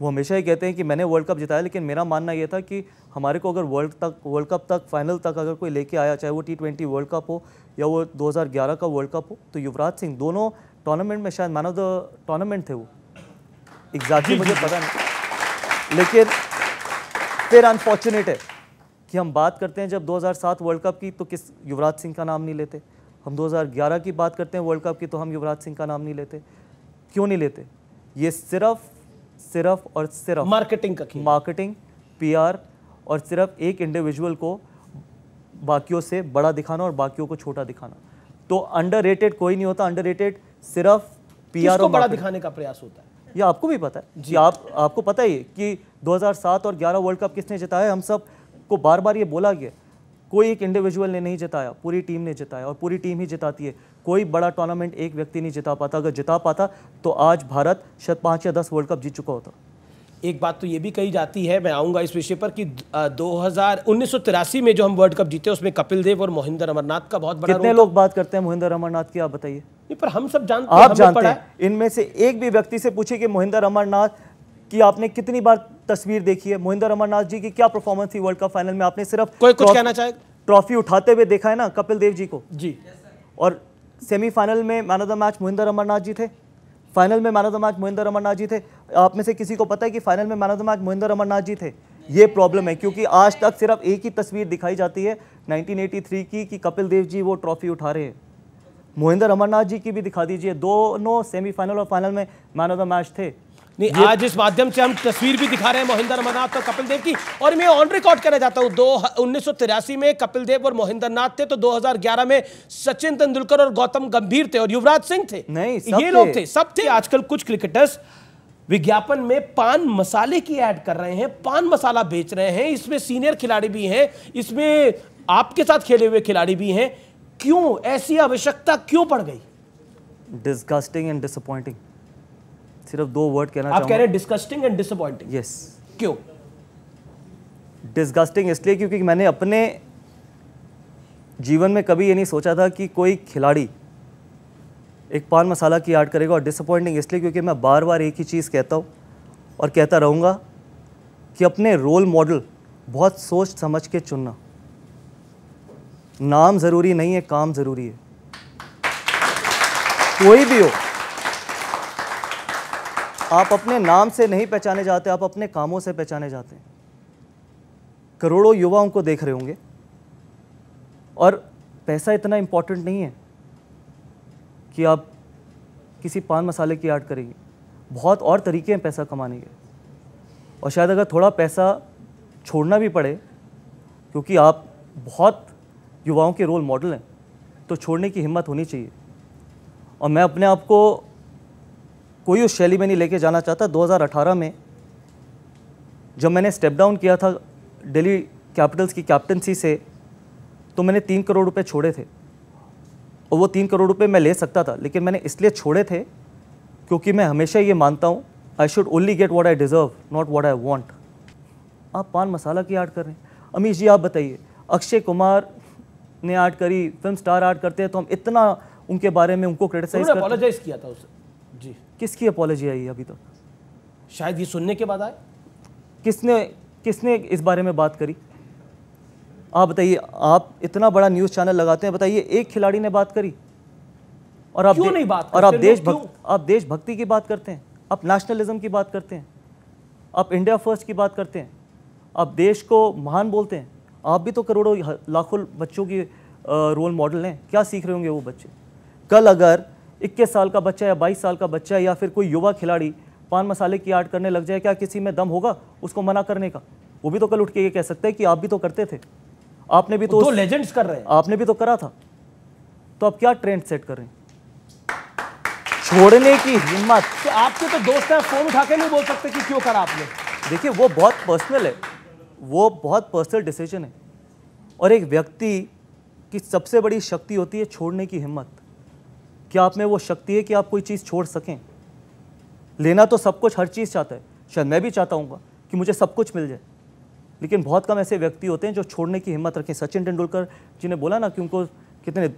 वो हमेशा ही कहते हैं कि मैंने वर्ल्ड कप जिताया लेकिन मेरा मानना यह था कि हमारे को अगर वर्ल्ड तक वर्ल्ड कप तक फाइनल तक अगर कोई लेके आया चाहे वो टी ट्वेंटी वर्ल्ड कप हो या वो 2011 का वर्ल्ड कप हो तो युवराज सिंह दोनों टूर्नामेंट में शायद मैन ऑफ द टूर्नामेंट थे वो एग्जैक्टली exactly मुझे पता नहीं लेकिन फिर अनफॉर्चुनेट है कि हम बात करते हैं जब 2007 वर्ल्ड कप की तो किस युवराज सिंह का नाम नहीं लेते हम 2011 की बात करते हैं वर्ल्ड कप की तो हम युवराज सिंह का नाम नहीं लेते क्यों नहीं लेते ये सिर्फ सिर्फ और सिर्फ मार्केटिंग का मार्केटिंग पी और सिर्फ एक इंडिविजुअल को बाकियों से बड़ा दिखाना और बाकियों को छोटा दिखाना तो अंडर कोई नहीं होता अंडर सिर्फ पी आर बड़ा दिखाने का प्रयास होता है ये आपको भी पता है जी आप आपको पता ही है कि 2007 और 11 वर्ल्ड कप किसने जिताया हम सब को बार बार ये बोला गया कोई एक इंडिविजुअल ने नहीं जिताया पूरी टीम ने जिताया और पूरी टीम ही जिताती है कोई बड़ा टूर्नामेंट एक व्यक्ति नहीं जिता पाता अगर जिता पाता तो आज भारत शत पाँच या दस वर्ल्ड कप जीत चुका होता एक बात तो ये भी कही जाती है मैं आऊँगा इस विषय पर कि दो हज़ार में जो हम वर्ल्ड कप जीते उसमें कपिल देव और मोहिंदर अमरनाथ का बहुत बड़ा कितने लोग बात करते हैं मोहिंदर अमरनाथ की आप बताइए पर हम सब जानते आप जानते हैं इनमें से एक भी व्यक्ति से पूछे कि मोहिंदर अमरनाथ कि आपने कितनी बार तस्वीर देखी है मोहिंदर अमरनाथ जी की क्या परफॉर्मेंस थी वर्ल्ड कप फाइनल में आपने सिर्फ कोई कुछ कहना चाहे ट्रॉफी उठाते हुए देखा है ना कपिल देव जी को जी और सेमीफाइनल में man of the match Mohinder Amarnath ji थे फाइनल में man of the match Mohinder Amarnath ji थे आप में से किसी को पता है कि फाइनल में man of the match Mohinder Amarnath ji थे ये प्रॉब्लम है क्योंकि आज तक सिर्फ एक ही तस्वीर दिखाई जाती है 1983 की कि कपिल देव जी वो ट्रॉफी उठा रहे हैं मोहिंदर अमरनाथ जी की भी दिखा दीजिए दोनों सेमीफाइनल और फाइनल में मैन ऑफ द मैच थे नहीं आज इस माध्यम से हम तस्वीर भी दिखा रहे हैं मोहिंदर नाथ और कपिल देव की और मैं ऑन रिकॉर्ड करना चाहता हूँ दो उन्नीस में कपिल देव और मोहिंदर नाथ थे तो 2011 में सचिन तेंदुलकर और गौतम गंभीर थे और युवराज सिंह थे नहीं ये लोग थे सब थे आजकल कुछ क्रिकेटर्स विज्ञापन में पान मसाले की ऐड कर रहे हैं पान मसाला बेच रहे हैं इसमें सीनियर खिलाड़ी भी हैं इसमें आपके साथ खेले हुए खिलाड़ी भी हैं क्यों ऐसी आवश्यकता क्यों पड़ गई डिस्गस्टिंग एंड डिसअपॉइंटिंग सिर्फ दो वर्ड कहना आप कह रहे डिस्कस्टिंग एंड डिसअपॉइंटिंग यस क्यों डिस्गस्टिंग इसलिए क्योंकि मैंने अपने जीवन में कभी ये नहीं सोचा था कि कोई खिलाड़ी एक पान मसाला की आर्ट करेगा और डिसअपॉइंटिंग इसलिए क्योंकि मैं बार बार एक ही चीज़ कहता हूँ और कहता रहूँगा कि अपने रोल मॉडल बहुत सोच समझ के चुनना नाम ज़रूरी नहीं है काम ज़रूरी है कोई भी हो आप अपने नाम से नहीं पहचाने जाते आप अपने कामों से पहचाने जाते हैं करोड़ों युवाओं को देख रहे होंगे और पैसा इतना इम्पॉर्टेंट नहीं है कि आप किसी पान मसाले की आर्ट करेंगे बहुत और तरीके हैं पैसा कमाने के और शायद अगर थोड़ा पैसा छोड़ना भी पड़े क्योंकि आप बहुत युवाओं के रोल मॉडल हैं तो छोड़ने की हिम्मत होनी चाहिए और मैं अपने आप को कोई उस शैली में नहीं लेके जाना चाहता 2018 में जब मैंने स्टेप डाउन किया था दिल्ली कैपिटल्स की कैप्टनसी से तो मैंने तीन करोड़ रुपए छोड़े थे और वो तीन करोड़ रुपए मैं ले सकता था लेकिन मैंने इसलिए छोड़े थे क्योंकि मैं हमेशा ये मानता हूँ I should only get what I deserve not what I want आप पान मसाला की आर्ट कर रहे हैं अमीश जी आप बताइए अक्षय कुमार ने आर्ट करी फिल्म स्टार आर्ट करते हैं तो हम इतना उनके बारे में उनको क्रिटिसाइज किया था उसे किसकी अपॉलॉजी आई है अभी तक तो? शायद ये सुनने के बाद आए किसने किसने इस बारे में बात करी आप बताइए आप इतना बड़ा न्यूज़ चैनल लगाते हैं बताइए एक खिलाड़ी ने बात करी और आप क्यों नहीं बात और आप देशभक्त आप देशभक्ति की बात करते हैं आप नेशनलिज्म की बात करते हैं आप इंडिया फर्स्ट की बात करते हैं आप देश को महान बोलते हैं आप भी तो करोड़ों लाखों बच्चों की रोल मॉडल हैं क्या सीख रहे होंगे वो बच्चे कल अगर इक्कीस साल का बच्चा या बाईस साल का बच्चा या फिर कोई युवा खिलाड़ी पान मसाले की आर्ट करने लग जाए क्या किसी में दम होगा उसको मना करने का वो भी तो कल उठ के ये कह सकते हैं कि आप भी तो करते थे आपने भी तो, तो लेजेंड्स कर रहे हैं आपने भी तो करा था तो आप क्या ट्रेंड सेट कर रहे हैं छोड़ने की हिम्मत तो आपके तो दोस्त हैं फोन उठा के नहीं बोल सकते कि क्यों करा आपने देखिए वो बहुत पर्सनल है वो बहुत पर्सनल डिसीजन है और एक व्यक्ति की सबसे बड़ी शक्ति होती है छोड़ने की हिम्मत क्या आप में वो शक्ति है कि आप कोई चीज़ छोड़ सकें लेना तो सब कुछ हर चीज़ चाहता है शायद मैं भी चाहता हूँ कि मुझे सब कुछ मिल जाए लेकिन बहुत कम ऐसे व्यक्ति होते हैं जो छोड़ने की हिम्मत रखें सचिन तेंदुलकर जी ने बोला ना कि उनको कितने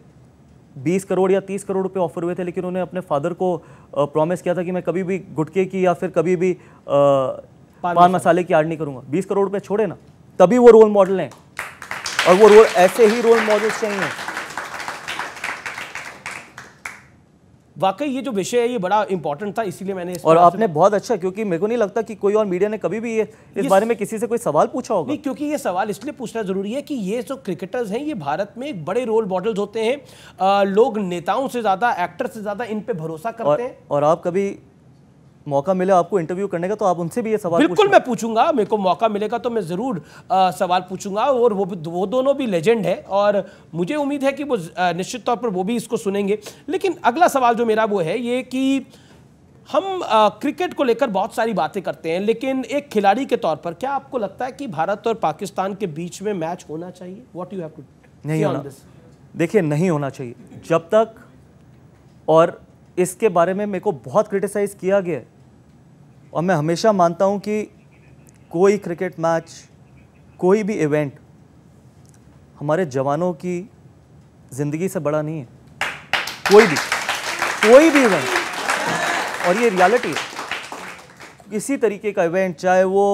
बीस करोड़ या तीस करोड़ रुपए ऑफर हुए थे लेकिन उन्होंने अपने फादर को प्रॉमिस किया था कि मैं कभी भी गुटके की या फिर कभी भी आ, पान, पान मसाले की आड़ नहीं करूँगा बीस करोड़ रुपये छोड़े ना तभी वो रोल मॉडल हैं और वो रोल ऐसे ही रोल मॉडल्स चाहिए वाकई ये जो विषय है ये बड़ा इंपॉर्टेंट था इसीलिए मैंने और आपने बहुत अच्छा क्योंकि मेरे को नहीं लगता कि कोई और मीडिया ने कभी भी ये इस ये बारे में किसी से कोई सवाल पूछा होगा नहीं क्योंकि ये सवाल इसलिए पूछना ज़रूरी है कि ये जो क्रिकेटर्स हैं ये भारत में बड़े रोल मॉडल्स होते हैं लोग नेताओं से ज़्यादा एक्टर से ज़्यादा इन पे भरोसा करते हैं और आप कभी मौका मिले आपको इंटरव्यू करने का तो आप उनसे भी ये सवाल बिल्कुल मैं पूछूंगा मेरे को मौका मिलेगा तो मैं ज़रूर सवाल पूछूंगा और वो भी वो दोनों भी लेजेंड है और मुझे उम्मीद है कि वो निश्चित तौर पर वो भी इसको सुनेंगे लेकिन अगला सवाल जो मेरा वो है ये कि हम आ, क्रिकेट को लेकर बहुत सारी बातें करते हैं लेकिन एक खिलाड़ी के तौर पर क्या आपको लगता है कि भारत और पाकिस्तान के बीच में मैच होना चाहिए वॉट यू हैव टू नहीं होना देखिए नहीं होना चाहिए जब तक और इसके बारे में मेरे को बहुत क्रिटिसाइज़ किया गया है और मैं हमेशा मानता हूँ कि कोई क्रिकेट मैच कोई भी इवेंट हमारे जवानों की ज़िंदगी से बड़ा नहीं है कोई भी कोई भी इवेंट और ये रियलिटी है किसी तरीके का इवेंट चाहे वो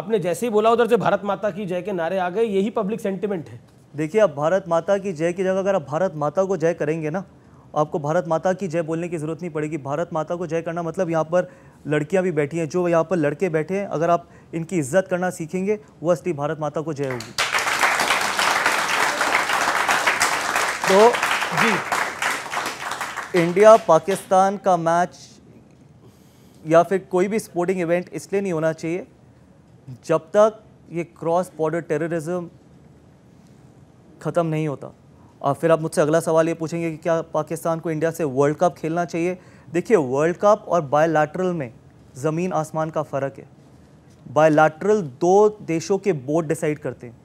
आपने जैसे ही बोला उधर से भारत माता की जय के नारे आ गए यही पब्लिक सेंटिमेंट है देखिए आप भारत माता की जय की जगह अगर आप भारत माता को जय करेंगे ना आपको भारत माता की जय बोलने की ज़रूरत नहीं पड़ेगी भारत माता को जय करना मतलब यहाँ पर लड़कियां भी बैठी हैं जो यहाँ पर लड़के बैठे हैं अगर आप इनकी इज्जत करना सीखेंगे वो असली भारत माता को जय होगी तो जी इंडिया पाकिस्तान का मैच या फिर कोई भी स्पोर्टिंग इवेंट इसलिए नहीं होना चाहिए जब तक ये क्रॉस बॉर्डर टेररिज्म ख़त्म नहीं होता और फिर आप मुझसे अगला सवाल ये पूछेंगे कि क्या पाकिस्तान को इंडिया से वर्ल्ड कप खेलना चाहिए देखिए वर्ल्ड कप और बायलैटरल में ज़मीन आसमान का फ़र्क है बायलैटरल दो देशों के बोर्ड डिसाइड करते हैं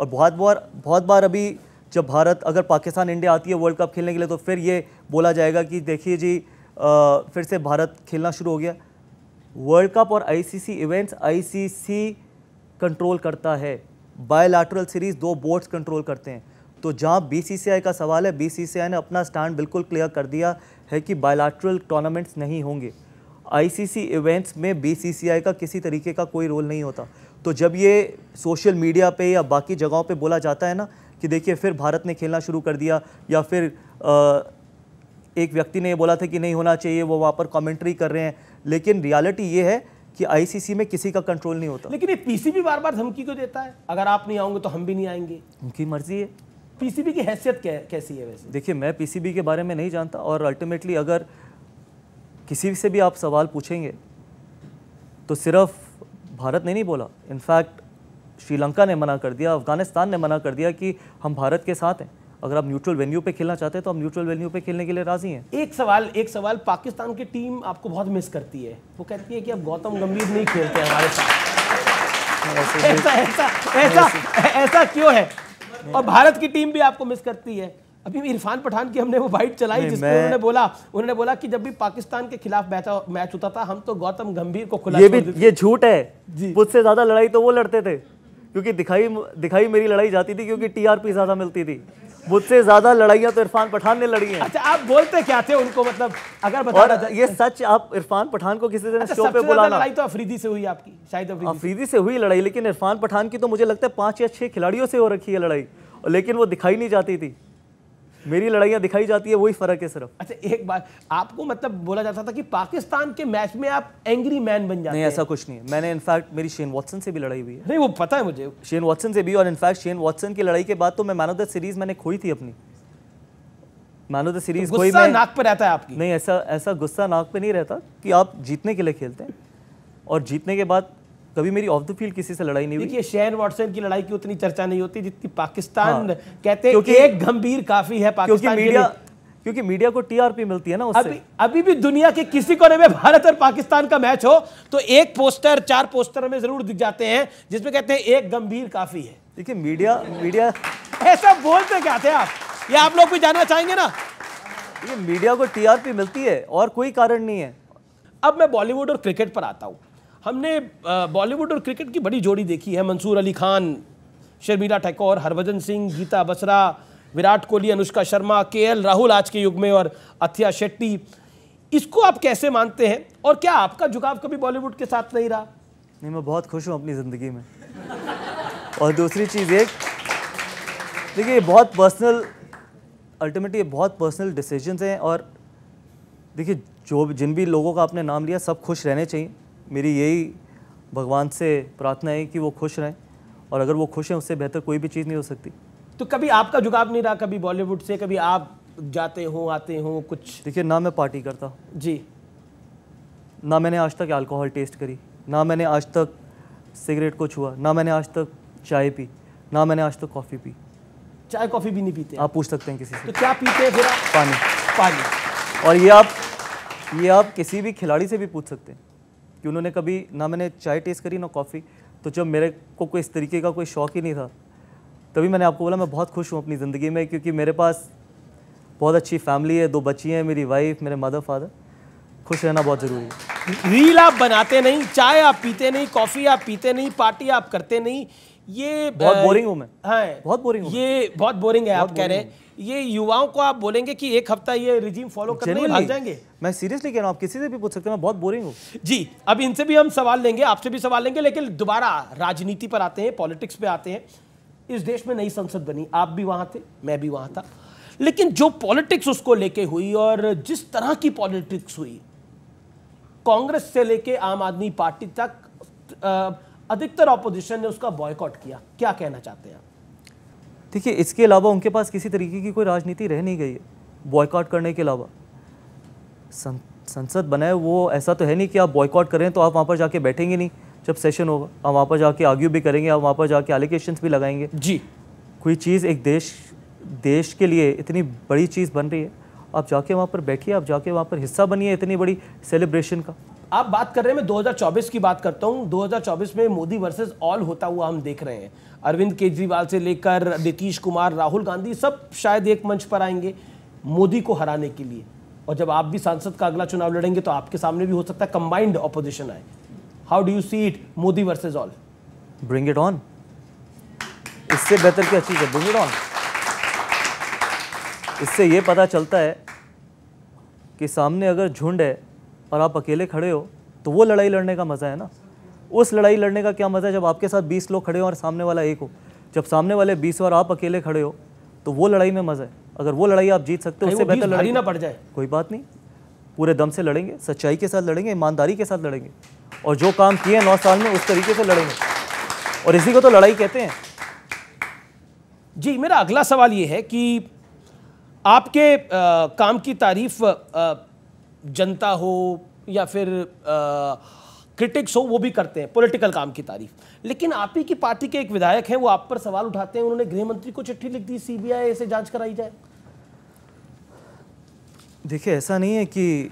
और बहुत बार बहुत बार अभी जब भारत अगर पाकिस्तान इंडिया आती है वर्ल्ड कप खेलने के लिए तो फिर ये बोला जाएगा कि देखिए जी आ, फिर से भारत खेलना शुरू हो गया वर्ल्ड कप और आईसीसी इवेंट्स आईसीसी कंट्रोल करता है बायलैटरल सीरीज़ दो बोर्ड्स कंट्रोल करते हैं तो जहाँ बी का सवाल है बी ने अपना स्टैंड बिल्कुल क्लियर कर दिया है कि बायलैटरल टूर्नामेंट्स नहीं होंगे आईसीसी इवेंट्स में बीसीसीआई का किसी तरीके का कोई रोल नहीं होता तो जब ये सोशल मीडिया पे या बाकी जगहों पे बोला जाता है ना कि देखिए फिर भारत ने खेलना शुरू कर दिया या फिर आ, एक व्यक्ति ने ये बोला था कि नहीं होना चाहिए वो वहाँ पर कमेंट्री कर रहे हैं लेकिन रियलिटी ये है कि आईसीसी में किसी का कंट्रोल नहीं होता लेकिन ये पीसीबी बार बार धमकी क्यों देता है अगर आप नहीं आओगे तो हम भी नहीं आएंगे उनकी मर्जी है पीसीबी की हैसियत कै, कैसी है वैसे देखिए मैं पीसीबी के बारे में नहीं जानता और अल्टीमेटली अगर किसी से भी आप सवाल पूछेंगे तो सिर्फ भारत ने नहीं बोला इनफैक्ट श्रीलंका ने मना कर दिया अफगानिस्तान ने मना कर दिया कि हम भारत के साथ हैं अगर आप न्यूट्रल वेन्यू पे खेलना चाहते हैं तो हम न्यूट्रल वेन्यू पे खेलने के लिए राजी हैं एक सवाल एक सवाल पाकिस्तान की टीम आपको बहुत मिस करती है वो कहती है कि अब गौतम गंभीर नहीं खेलते हमारे साथ ऐसा ऐसा ऐसा क्यों है और भारत की टीम भी आपको मिस करती है अभी इरफान पठान की हमने वो बाइट चलाई जिसमें उन्होंने बोला उन्होंने बोला कि जब भी पाकिस्तान के खिलाफ मैच होता था हम तो गौतम गंभीर को खुला ये भी ये झूठ है मुझसे ज्यादा लड़ाई तो वो लड़ते थे क्योंकि दिखाई दिखाई मेरी लड़ाई जाती थी क्योंकि टीआरपी ज्यादा मिलती थी मुझसे ज्यादा लड़ाइयाँ तो इरफान पठान ने लड़ी हैं अच्छा आप बोलते क्या थे उनको मतलब अगर बताना ये सच आप इरफान पठान को किसी दिन अच्छा, शो पे बुलाना लड़ाई तो अफरीदी से हुई आपकी शायद अफरीदी, अफरीदी से हुई लड़ाई लेकिन इरफान पठान की तो मुझे लगता है पांच या छह खिलाड़ियों से हो रखी है लड़ाई लेकिन वो दिखाई नहीं जाती थी मेरी लड़ाइयाँ दिखाई जाती है वही फ़र्क है सिर्फ अच्छा एक बात आपको मतलब बोला जाता था कि पाकिस्तान के मैच में आप एंग्री मैन बन जाते नहीं ऐसा कुछ नहीं है मैंने इनफैक्ट मेरी शेन वॉटसन से भी लड़ाई हुई है नहीं वो पता है मुझे शेन वॉटसन से भी और इनफैक्ट शेन वॉटसन की लड़ाई के बाद तो मैं मैन ऑफ द सीरीज़ मैंने खोई थी अपनी मैन ऑफ द सीरीज कोई मैं नाक पर रहता है आपकी नहीं ऐसा ऐसा गुस्सा नाक पर नहीं रहता कि आप जीतने के लिए खेलते हैं और जीतने के बाद कभी मेरी ऑफ द फील्ड किसी से लड़ाई नहीं हुई शेन वॉटसन की लड़ाई की उतनी चर्चा नहीं होती जितनी पाकिस्तान हाँ। कहते हैं एक गंभीर काफी है पाकिस्तान मीडिया क्योंकि मीडिया को टीआरपी मिलती है ना उससे अभी अभी भी दुनिया के किसी कोने में भारत और पाकिस्तान का मैच हो तो एक पोस्टर चार पोस्टर में जरूर दिख जाते हैं जिसमें कहते हैं एक गंभीर काफी है देखिए मीडिया मीडिया ऐसा बोलते क्या थे आप ये आप लोग भी जानना चाहेंगे ना ये मीडिया को टीआरपी मिलती है और कोई कारण नहीं है अब मैं बॉलीवुड और क्रिकेट पर आता हूँ हमने बॉलीवुड और क्रिकेट की बड़ी जोड़ी देखी है मंसूर अली खान शर्मिला टैगोर हरभजन सिंह गीता बसरा विराट कोहली अनुष्का शर्मा के राहुल आज के युग में और अथिया शेट्टी इसको आप कैसे मानते हैं और क्या आपका झुकाव कभी बॉलीवुड के साथ नहीं रहा नहीं मैं बहुत खुश हूँ अपनी ज़िंदगी में और दूसरी चीज़ एक देखिए बहुत पर्सनल अल्टीमेटली ये बहुत पर्सनल डिसीजन हैं और देखिए जो जिन भी लोगों का आपने नाम लिया सब खुश रहने चाहिए मेरी यही भगवान से प्रार्थना है कि वो खुश रहें और अगर वो खुश हैं उससे बेहतर कोई भी चीज़ नहीं हो सकती तो कभी आपका जुगाव नहीं रहा कभी बॉलीवुड से कभी आप जाते हो आते हो कुछ देखिए ना मैं पार्टी करता जी ना मैंने आज तक अल्कोहल टेस्ट करी ना मैंने आज तक सिगरेट को छुआ ना मैंने आज तक चाय पी ना मैंने आज तक कॉफ़ी पी चाय कॉफ़ी भी नहीं पीते आप पूछ सकते हैं किसी से तो क्या पीते हैं फिर पानी पानी और ये आप ये आप किसी भी खिलाड़ी से भी पूछ सकते हैं कि उन्होंने कभी ना मैंने चाय टेस्ट करी ना कॉफ़ी तो जब मेरे को कोई इस तरीके का कोई शौक़ ही नहीं था तभी मैंने आपको बोला मैं बहुत खुश हूँ अपनी ज़िंदगी में क्योंकि मेरे पास बहुत अच्छी फैमिली है दो बच्ची हैं मेरी वाइफ मेरे मदर फादर खुश रहना बहुत ज़रूरी है रील आप बनाते नहीं चाय आप पीते नहीं कॉफ़ी आप पीते नहीं पार्टी आप करते नहीं ये बहुत बोरिंग हूँ मैं हाँ बहुत बोरिंग ये बहुत बोरिंग है आप कह रहे हैं ये युवाओं को आप बोलेंगे कि एक हफ्ता ये रिजीम फॉलो करने भाग जाएंगे मैं सीरियसली कह रहा हूं आप किसी से भी पूछ सकते हैं मैं बहुत बोरिंग हूं जी अब इनसे भी हम सवाल लेंगे आपसे भी सवाल लेंगे लेकिन दोबारा राजनीति पर आते हैं पॉलिटिक्स पे आते हैं इस देश में नई संसद बनी आप भी वहां थे मैं भी वहां था लेकिन जो पॉलिटिक्स उसको लेके हुई और जिस तरह की पॉलिटिक्स हुई कांग्रेस से लेके आम आदमी पार्टी तक अधिकतर अपोजिशन ने उसका बॉयकॉट किया क्या कहना चाहते हैं देखिए इसके अलावा उनके पास किसी तरीके की कोई राजनीति रह नहीं गई है बॉयकॉट करने के अलावा सं, संसद बनाए वो ऐसा तो है नहीं कि आप बॉयकॉट करें तो आप वहाँ पर जाके बैठेंगे नहीं जब सेशन होगा आप वहाँ पर जाके आर्ग्यू भी करेंगे आप वहाँ पर जाके एलिगेशन भी लगाएंगे जी कोई चीज़ एक देश देश के लिए इतनी बड़ी चीज़ बन रही है आप जाके वहाँ पर बैठिए आप जाके वहाँ पर हिस्सा बनिए इतनी बड़ी सेलिब्रेशन का आप बात कर रहे हैं मैं 2024 की बात करता हूं 2024 में मोदी वर्सेस ऑल होता हुआ हम देख रहे हैं अरविंद केजरीवाल से लेकर नीतीश कुमार राहुल गांधी सब शायद एक मंच पर आएंगे मोदी को हराने के लिए और जब आप भी सांसद का अगला चुनाव लड़ेंगे तो आपके सामने भी हो सकता है कंबाइंड ऑपोजिशन आए how do you see it Modi versus all bring it on इससे बेहतर क्या चीज़ है ब्रिंग इट ऑन इससे ये पता चलता है कि सामने अगर झुंड है और आप अकेले खड़े हो तो वो लड़ाई लड़ने का मज़ा है ना उस लड़ाई लड़ने का क्या मज़ा है जब आपके साथ बीस लोग खड़े हो और सामने वाला एक हो जब सामने वाले बीस और आप अकेले खड़े हो तो वो लड़ाई में मज़ा है अगर वो लड़ाई आप जीत सकते हो उससे बेहतर लड़ाई ना पड़ जाए कोई बात नहीं पूरे दम से लड़ेंगे सच्चाई के साथ लड़ेंगे ईमानदारी के साथ लड़ेंगे और जो काम किए नौ साल में उस तरीके से लड़ेंगे और इसी को तो लड़ाई कहते हैं जी मेरा अगला सवाल ये है कि आपके आ, काम की तारीफ जनता हो या फिर क्रिटिक्स हो वो भी करते हैं पॉलिटिकल काम की तारीफ लेकिन आप ही की पार्टी के एक विधायक हैं वो आप पर सवाल उठाते हैं उन्होंने गृह मंत्री को चिट्ठी लिख दी सीबीआई से जांच कराई जाए देखिए ऐसा नहीं है कि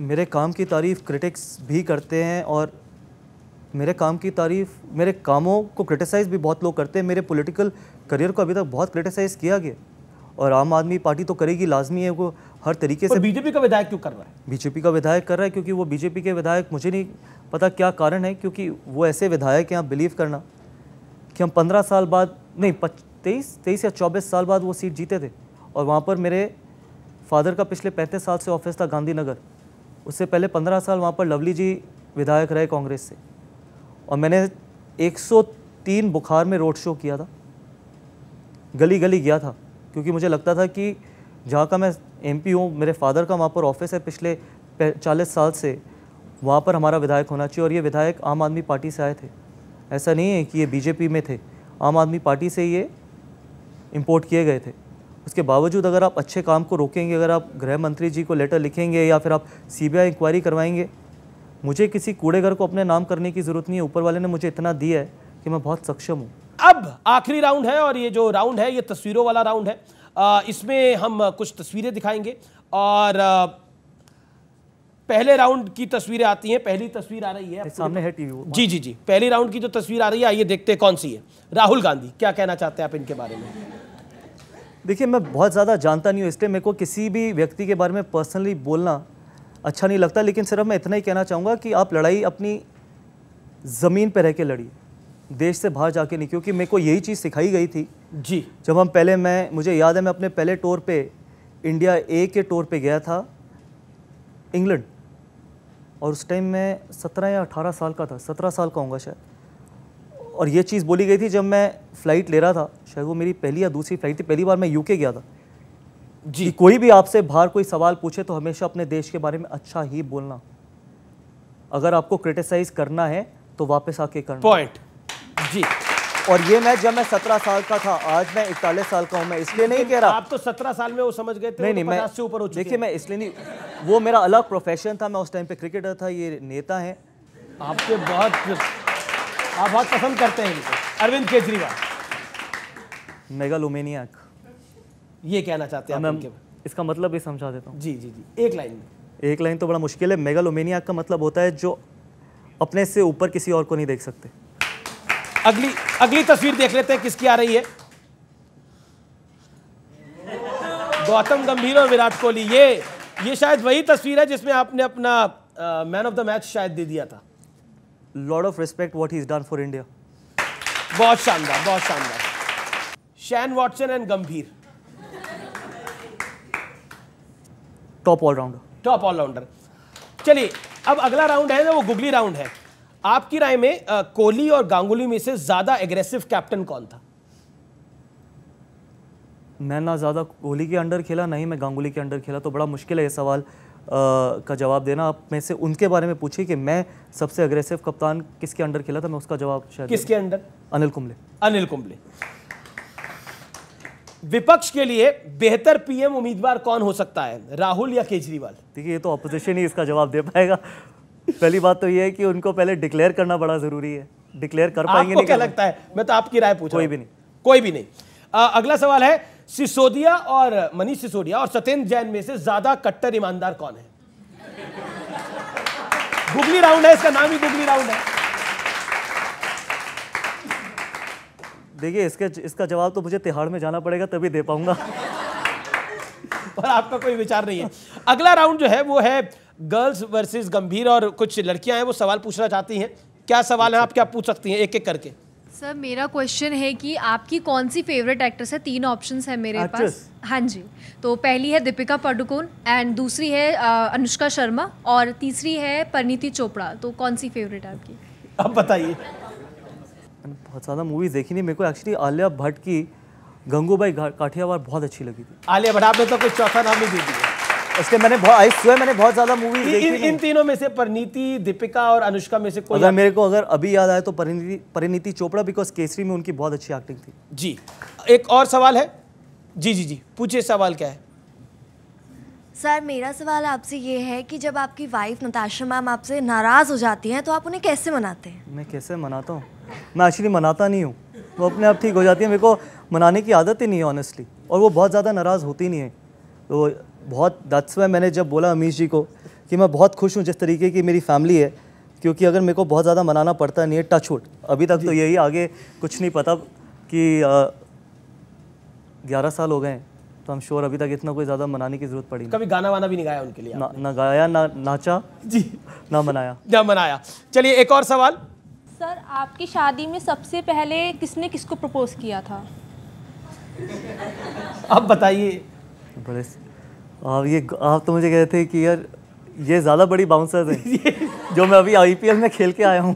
मेरे काम की तारीफ क्रिटिक्स भी करते हैं और मेरे काम की तारीफ मेरे कामों को क्रिटिसाइज़ भी बहुत लोग करते हैं मेरे पॉलिटिकल करियर को अभी तक बहुत क्रिटिसाइज़ किया गया और आम आदमी पार्टी तो करेगी लाजमी है वो हर तरीके से बीजेपी का विधायक क्यों कर रहा है बीजेपी का विधायक कर रहा है क्योंकि वो बीजेपी के विधायक मुझे नहीं पता क्या कारण है क्योंकि वो ऐसे विधायक हैं आप बिलीव करना कि हम पंद्रह साल बाद नहीं तेईस तेईस या चौबीस साल बाद वो सीट जीते थे और वहाँ पर मेरे फादर का पिछले पैंतीस साल से ऑफिस था गांधीनगर उससे पहले पंद्रह साल वहाँ पर लवली जी विधायक रहे कांग्रेस से और मैंने 103 बुखार में रोड शो किया था गली गली गया था क्योंकि मुझे लगता था कि जहाँ का मैं एम पी हूँ मेरे फादर का वहाँ पर ऑफिस है पिछले चालीस साल से वहाँ पर हमारा विधायक होना चाहिए और ये विधायक आम आदमी पार्टी से आए थे ऐसा नहीं है कि ये बीजेपी में थे आम आदमी पार्टी से ये इम्पोर्ट किए गए थे उसके बावजूद अगर आप अच्छे काम को रोकेंगे अगर आप गृह मंत्री जी को लेटर लिखेंगे या फिर आप सीबीआई इंक्वायरी करवाएंगे मुझे किसी कूड़े घर को अपने नाम करने की ज़रूरत नहीं है ऊपर वाले ने मुझे इतना दिया है कि मैं बहुत सक्षम हूँ अब आखिरी राउंड है और ये जो राउंड है ये तस्वीरों वाला राउंड है इसमें हम कुछ तस्वीरें दिखाएंगे और पहले राउंड की तस्वीरें आती हैं पहली तस्वीर आ रही है सामने है टीवी जी जी जी पहली राउंड की जो तस्वीर आ रही है आइए देखते हैं कौन सी है राहुल गांधी क्या कहना चाहते हैं आप इनके बारे में देखिए मैं बहुत ज़्यादा जानता नहीं हूँ इसलिए मेरे को किसी भी व्यक्ति के बारे में पर्सनली बोलना अच्छा नहीं लगता लेकिन सिर्फ मैं इतना ही कहना चाहूँगा कि आप लड़ाई अपनी ज़मीन पर रह के लड़िए देश से बाहर जाके नहीं क्योंकि मेरे को यही चीज़ सिखाई गई थी जी जब हम पहले मैं मुझे याद है मैं अपने पहले टूर पे इंडिया ए के टूर पे गया था इंग्लैंड और उस टाइम मैं सत्रह या अठारह साल का था सत्रह साल का होगा शायद और ये चीज़ बोली गई थी जब मैं फ़्लाइट ले रहा था शायद वो मेरी पहली या दूसरी फ़्लाइट थी पहली बार मैं यूके गया था जी कोई भी आपसे बाहर कोई सवाल पूछे तो हमेशा अपने देश के बारे में अच्छा ही बोलना अगर आपको क्रिटिसाइज करना है तो वापस आके करना पॉइंट जी और ये मैं जब मैं सत्रह साल का था आज मैं इकतालीस साल का हूँ मैं इसलिए नहीं कह रहा आप तो सत्रह साल में वो समझ गए थे नहीं तो नहीं मैं ऊपर हो देखिए मैं इसलिए नहीं वो मेरा अलग प्रोफेशन था मैं उस टाइम पे क्रिकेटर था ये नेता है आपके बहुत आप बहुत पसंद करते हैं अरविंद केजरीवाल मेगालोमेनियाक ये कहना चाहते हैं मैम इसका मतलब भी समझा देता हूँ जी जी जी एक लाइन में एक लाइन तो बड़ा मुश्किल है मेगा का मतलब होता है जो अपने से ऊपर किसी और को नहीं देख सकते अगली अगली तस्वीर देख लेते हैं किसकी आ रही है गौतम गंभीर और विराट कोहली ये ये शायद वही तस्वीर है जिसमें आपने अपना मैन ऑफ द मैच शायद दे दिया था lord of respect what is done for India बहुत शानदार बहुत शानदार Shane Watson and Gambhir top allrounder top allrounder चलिए अब अगला राउंड है ना वो गुगली राउंड है आपकी राय में कोहली और गांगुली में से ज्यादा एग्रेसिव कैप्टन कौन था मैं ना ज़्यादा कोहली के अंडर खेला नहीं मैं गांगुली के अंडर खेला तो बड़ा मुश्किल है ये सवाल आ, का जवाब देना आप में से उनके बारे में पूछिए कि मैं सबसे अग्रेसिव कप्तान किसके अंडर खेला था मैं उसका जवाब शायद किसके अंडर अनिल कुंबले अनिल कुंबले विपक्ष के लिए बेहतर पीएम उम्मीदवार कौन हो सकता है राहुल या केजरीवाल देखिए ये तो अपोजिशन ही इसका जवाब दे पाएगा पहली बात तो ये है कि उनको पहले डिक्लेयर करना बड़ा जरूरी है डिक्लेयर कर पाएंगे नहीं क्या लगता है मैं तो आपकी राय पूछ कोई भी नहीं कोई भी नहीं आ, अगला सवाल है सिसोदिया और मनीष सिसोदिया और सत्येंद्र जैन में से ज्यादा कट्टर ईमानदार कौन है गुगली राउंड है इसका नाम ही गुगली राउंड है देखिए इसके इसका जवाब तो मुझे तिहाड़ में जाना पड़ेगा तभी दे पाऊंगा और आपका कोई विचार नहीं है अगला राउंड जो है वो है गर्ल्स वर्सेस गंभीर और कुछ लड़कियां हैं वो सवाल पूछना चाहती हैं क्या सवाल है आप क्या पूछ सकती हैं एक एक करके सर मेरा क्वेश्चन है कि आपकी कौन सी फेवरेट एक्ट्रेस है तीन ऑप्शंस है मेरे Actress? पास हाँ जी तो पहली है दीपिका पाडुकोन एंड दूसरी है अनुष्का शर्मा और तीसरी है परिणीति चोपड़ा तो कौन सी फेवरेट है आपकी अब बताइए बहुत ज़्यादा मूवीज देखी नहीं मेरे को एक्चुअली आलिया भट्ट की गंगूबाई काठियावाड़ बहुत अच्छी लगी थी आलिया भट्ट आपने तो कुछ चौथा नाम ही दे दिया इसलिए मैंने आई मैंने बहुत ज्यादा मूवीज देखी इन, इन तीनों में से परिणीति दीपिका और अनुष्का में से कोई अगर मेरे को अगर अभी याद आए तो परिणीति परिणीति चोपड़ा बिकॉज केसरी में उनकी बहुत अच्छी एक्टिंग थी जी एक और सवाल है जी जी जी पूछिए सवाल क्या है सर मेरा सवाल आपसे ये है कि जब आपकी वाइफ नताशा मैम आपसे नाराज़ हो जाती हैं तो आप उन्हें कैसे मनाते हैं मैं कैसे मनाता हूँ मैं एक्चुअली मनाता नहीं हूँ वो अपने आप ठीक हो जाती है मेरे को मनाने की आदत ही नहीं है ऑनेस्टली और वो बहुत ज़्यादा नाराज़ होती नहीं है तो बहुत दैट्स में मैंने जब बोला अमीश जी को कि मैं बहुत खुश हूँ जिस तरीके की मेरी फैमिली है क्योंकि अगर मेरे को बहुत ज़्यादा मनाना पड़ता नहीं है टच हुड अभी तक तो यही आगे कुछ नहीं पता कि ग्यारह साल हो गए तो हम श्योर अभी तक इतना कोई ज़्यादा मनाने की जरूरत पड़ी कभी गाना वाना भी नहीं गाया उनके लिए ना, ना गाया ना नाचा जी ना मनाया ना मनाया चलिए एक और सवाल सर आपकी शादी में सबसे पहले किसने किसको प्रपोज किया था अब बताइए बड़े आप ये आप तो मुझे कहते थे कि यार ये ज़्यादा बड़ी बाउंसर है [laughs] जो मैं अभी आई में खेल के आया हूँ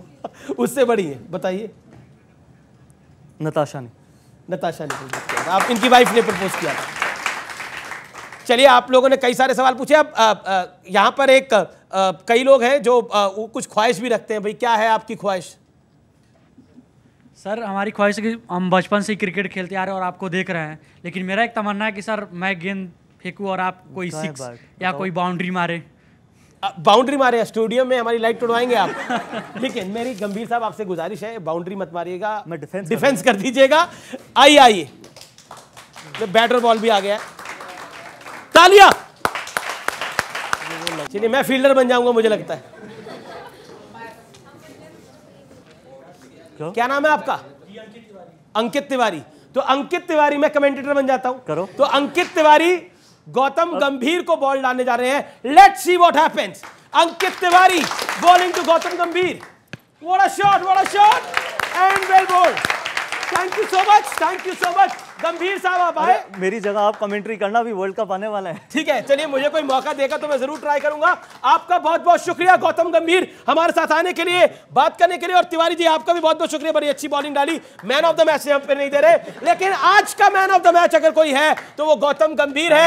उससे बड़ी है बताइए नताशा ने नताशा ने प्रपोज किया आप इनकी वाइफ ने प्रपोज किया था चलिए आप लोगों ने कई सारे सवाल पूछे अब यहाँ पर एक आ, कई लोग हैं जो आ, कुछ ख्वाहिश भी रखते हैं भाई क्या है आपकी ख्वाहिश सर हमारी ख्वाहिश है कि हम बचपन से क्रिकेट खेलते आ रहे हैं और आपको देख रहे हैं लेकिन मेरा एक तमन्ना है कि सर मैं गेंद फेंकू और आप कोई सिक्स या कोई बाउंड्री मारे बाउंड्री मारे स्टूडियो में हमारी लाइट तोड़वाएंगे आप [laughs] लेकिन मेरी गंभीर साहब आपसे गुजारिश है बाउंड्री मत मारिएगा मैं डिफेंस डिफेंस कर दीजिएगा आइए आइए बैटर बॉल भी आ गया तालिया चलिए मैं फील्डर बन जाऊंगा मुझे लगता है क्यों? क्या नाम है आपका अंकित तिवारी तो अंकित तिवारी मैं कमेंटेटर बन जाता हूं करो तो अंकित तिवारी गौतम गंभीर को बॉल डालने जा रहे हैं let see what happens Ankit Tiwari bowling to Gautam Gambhir what a shot what a shot and well bowled thank you so much thank you so much Gambhir साहब आप आए मेरी जगह आप कमेंट्री करना भी वर्ल्ड कप आने वाला है ठीक है चलिए मुझे कोई मौका देगा तो मैं जरूर ट्राई करूंगा आपका बहुत बहुत शुक्रिया गौतम गंभीर हमारे साथ आने के लिए बात करने के लिए और तिवारी जी आपका भी बहुत बहुत शुक्रिया बड़ी अच्छी बॉलिंग डाली मैन ऑफ द मैच हम पे नहीं दे रहे लेकिन आज का मैन ऑफ द मैच अगर कोई है तो वो गौतम गंभीर है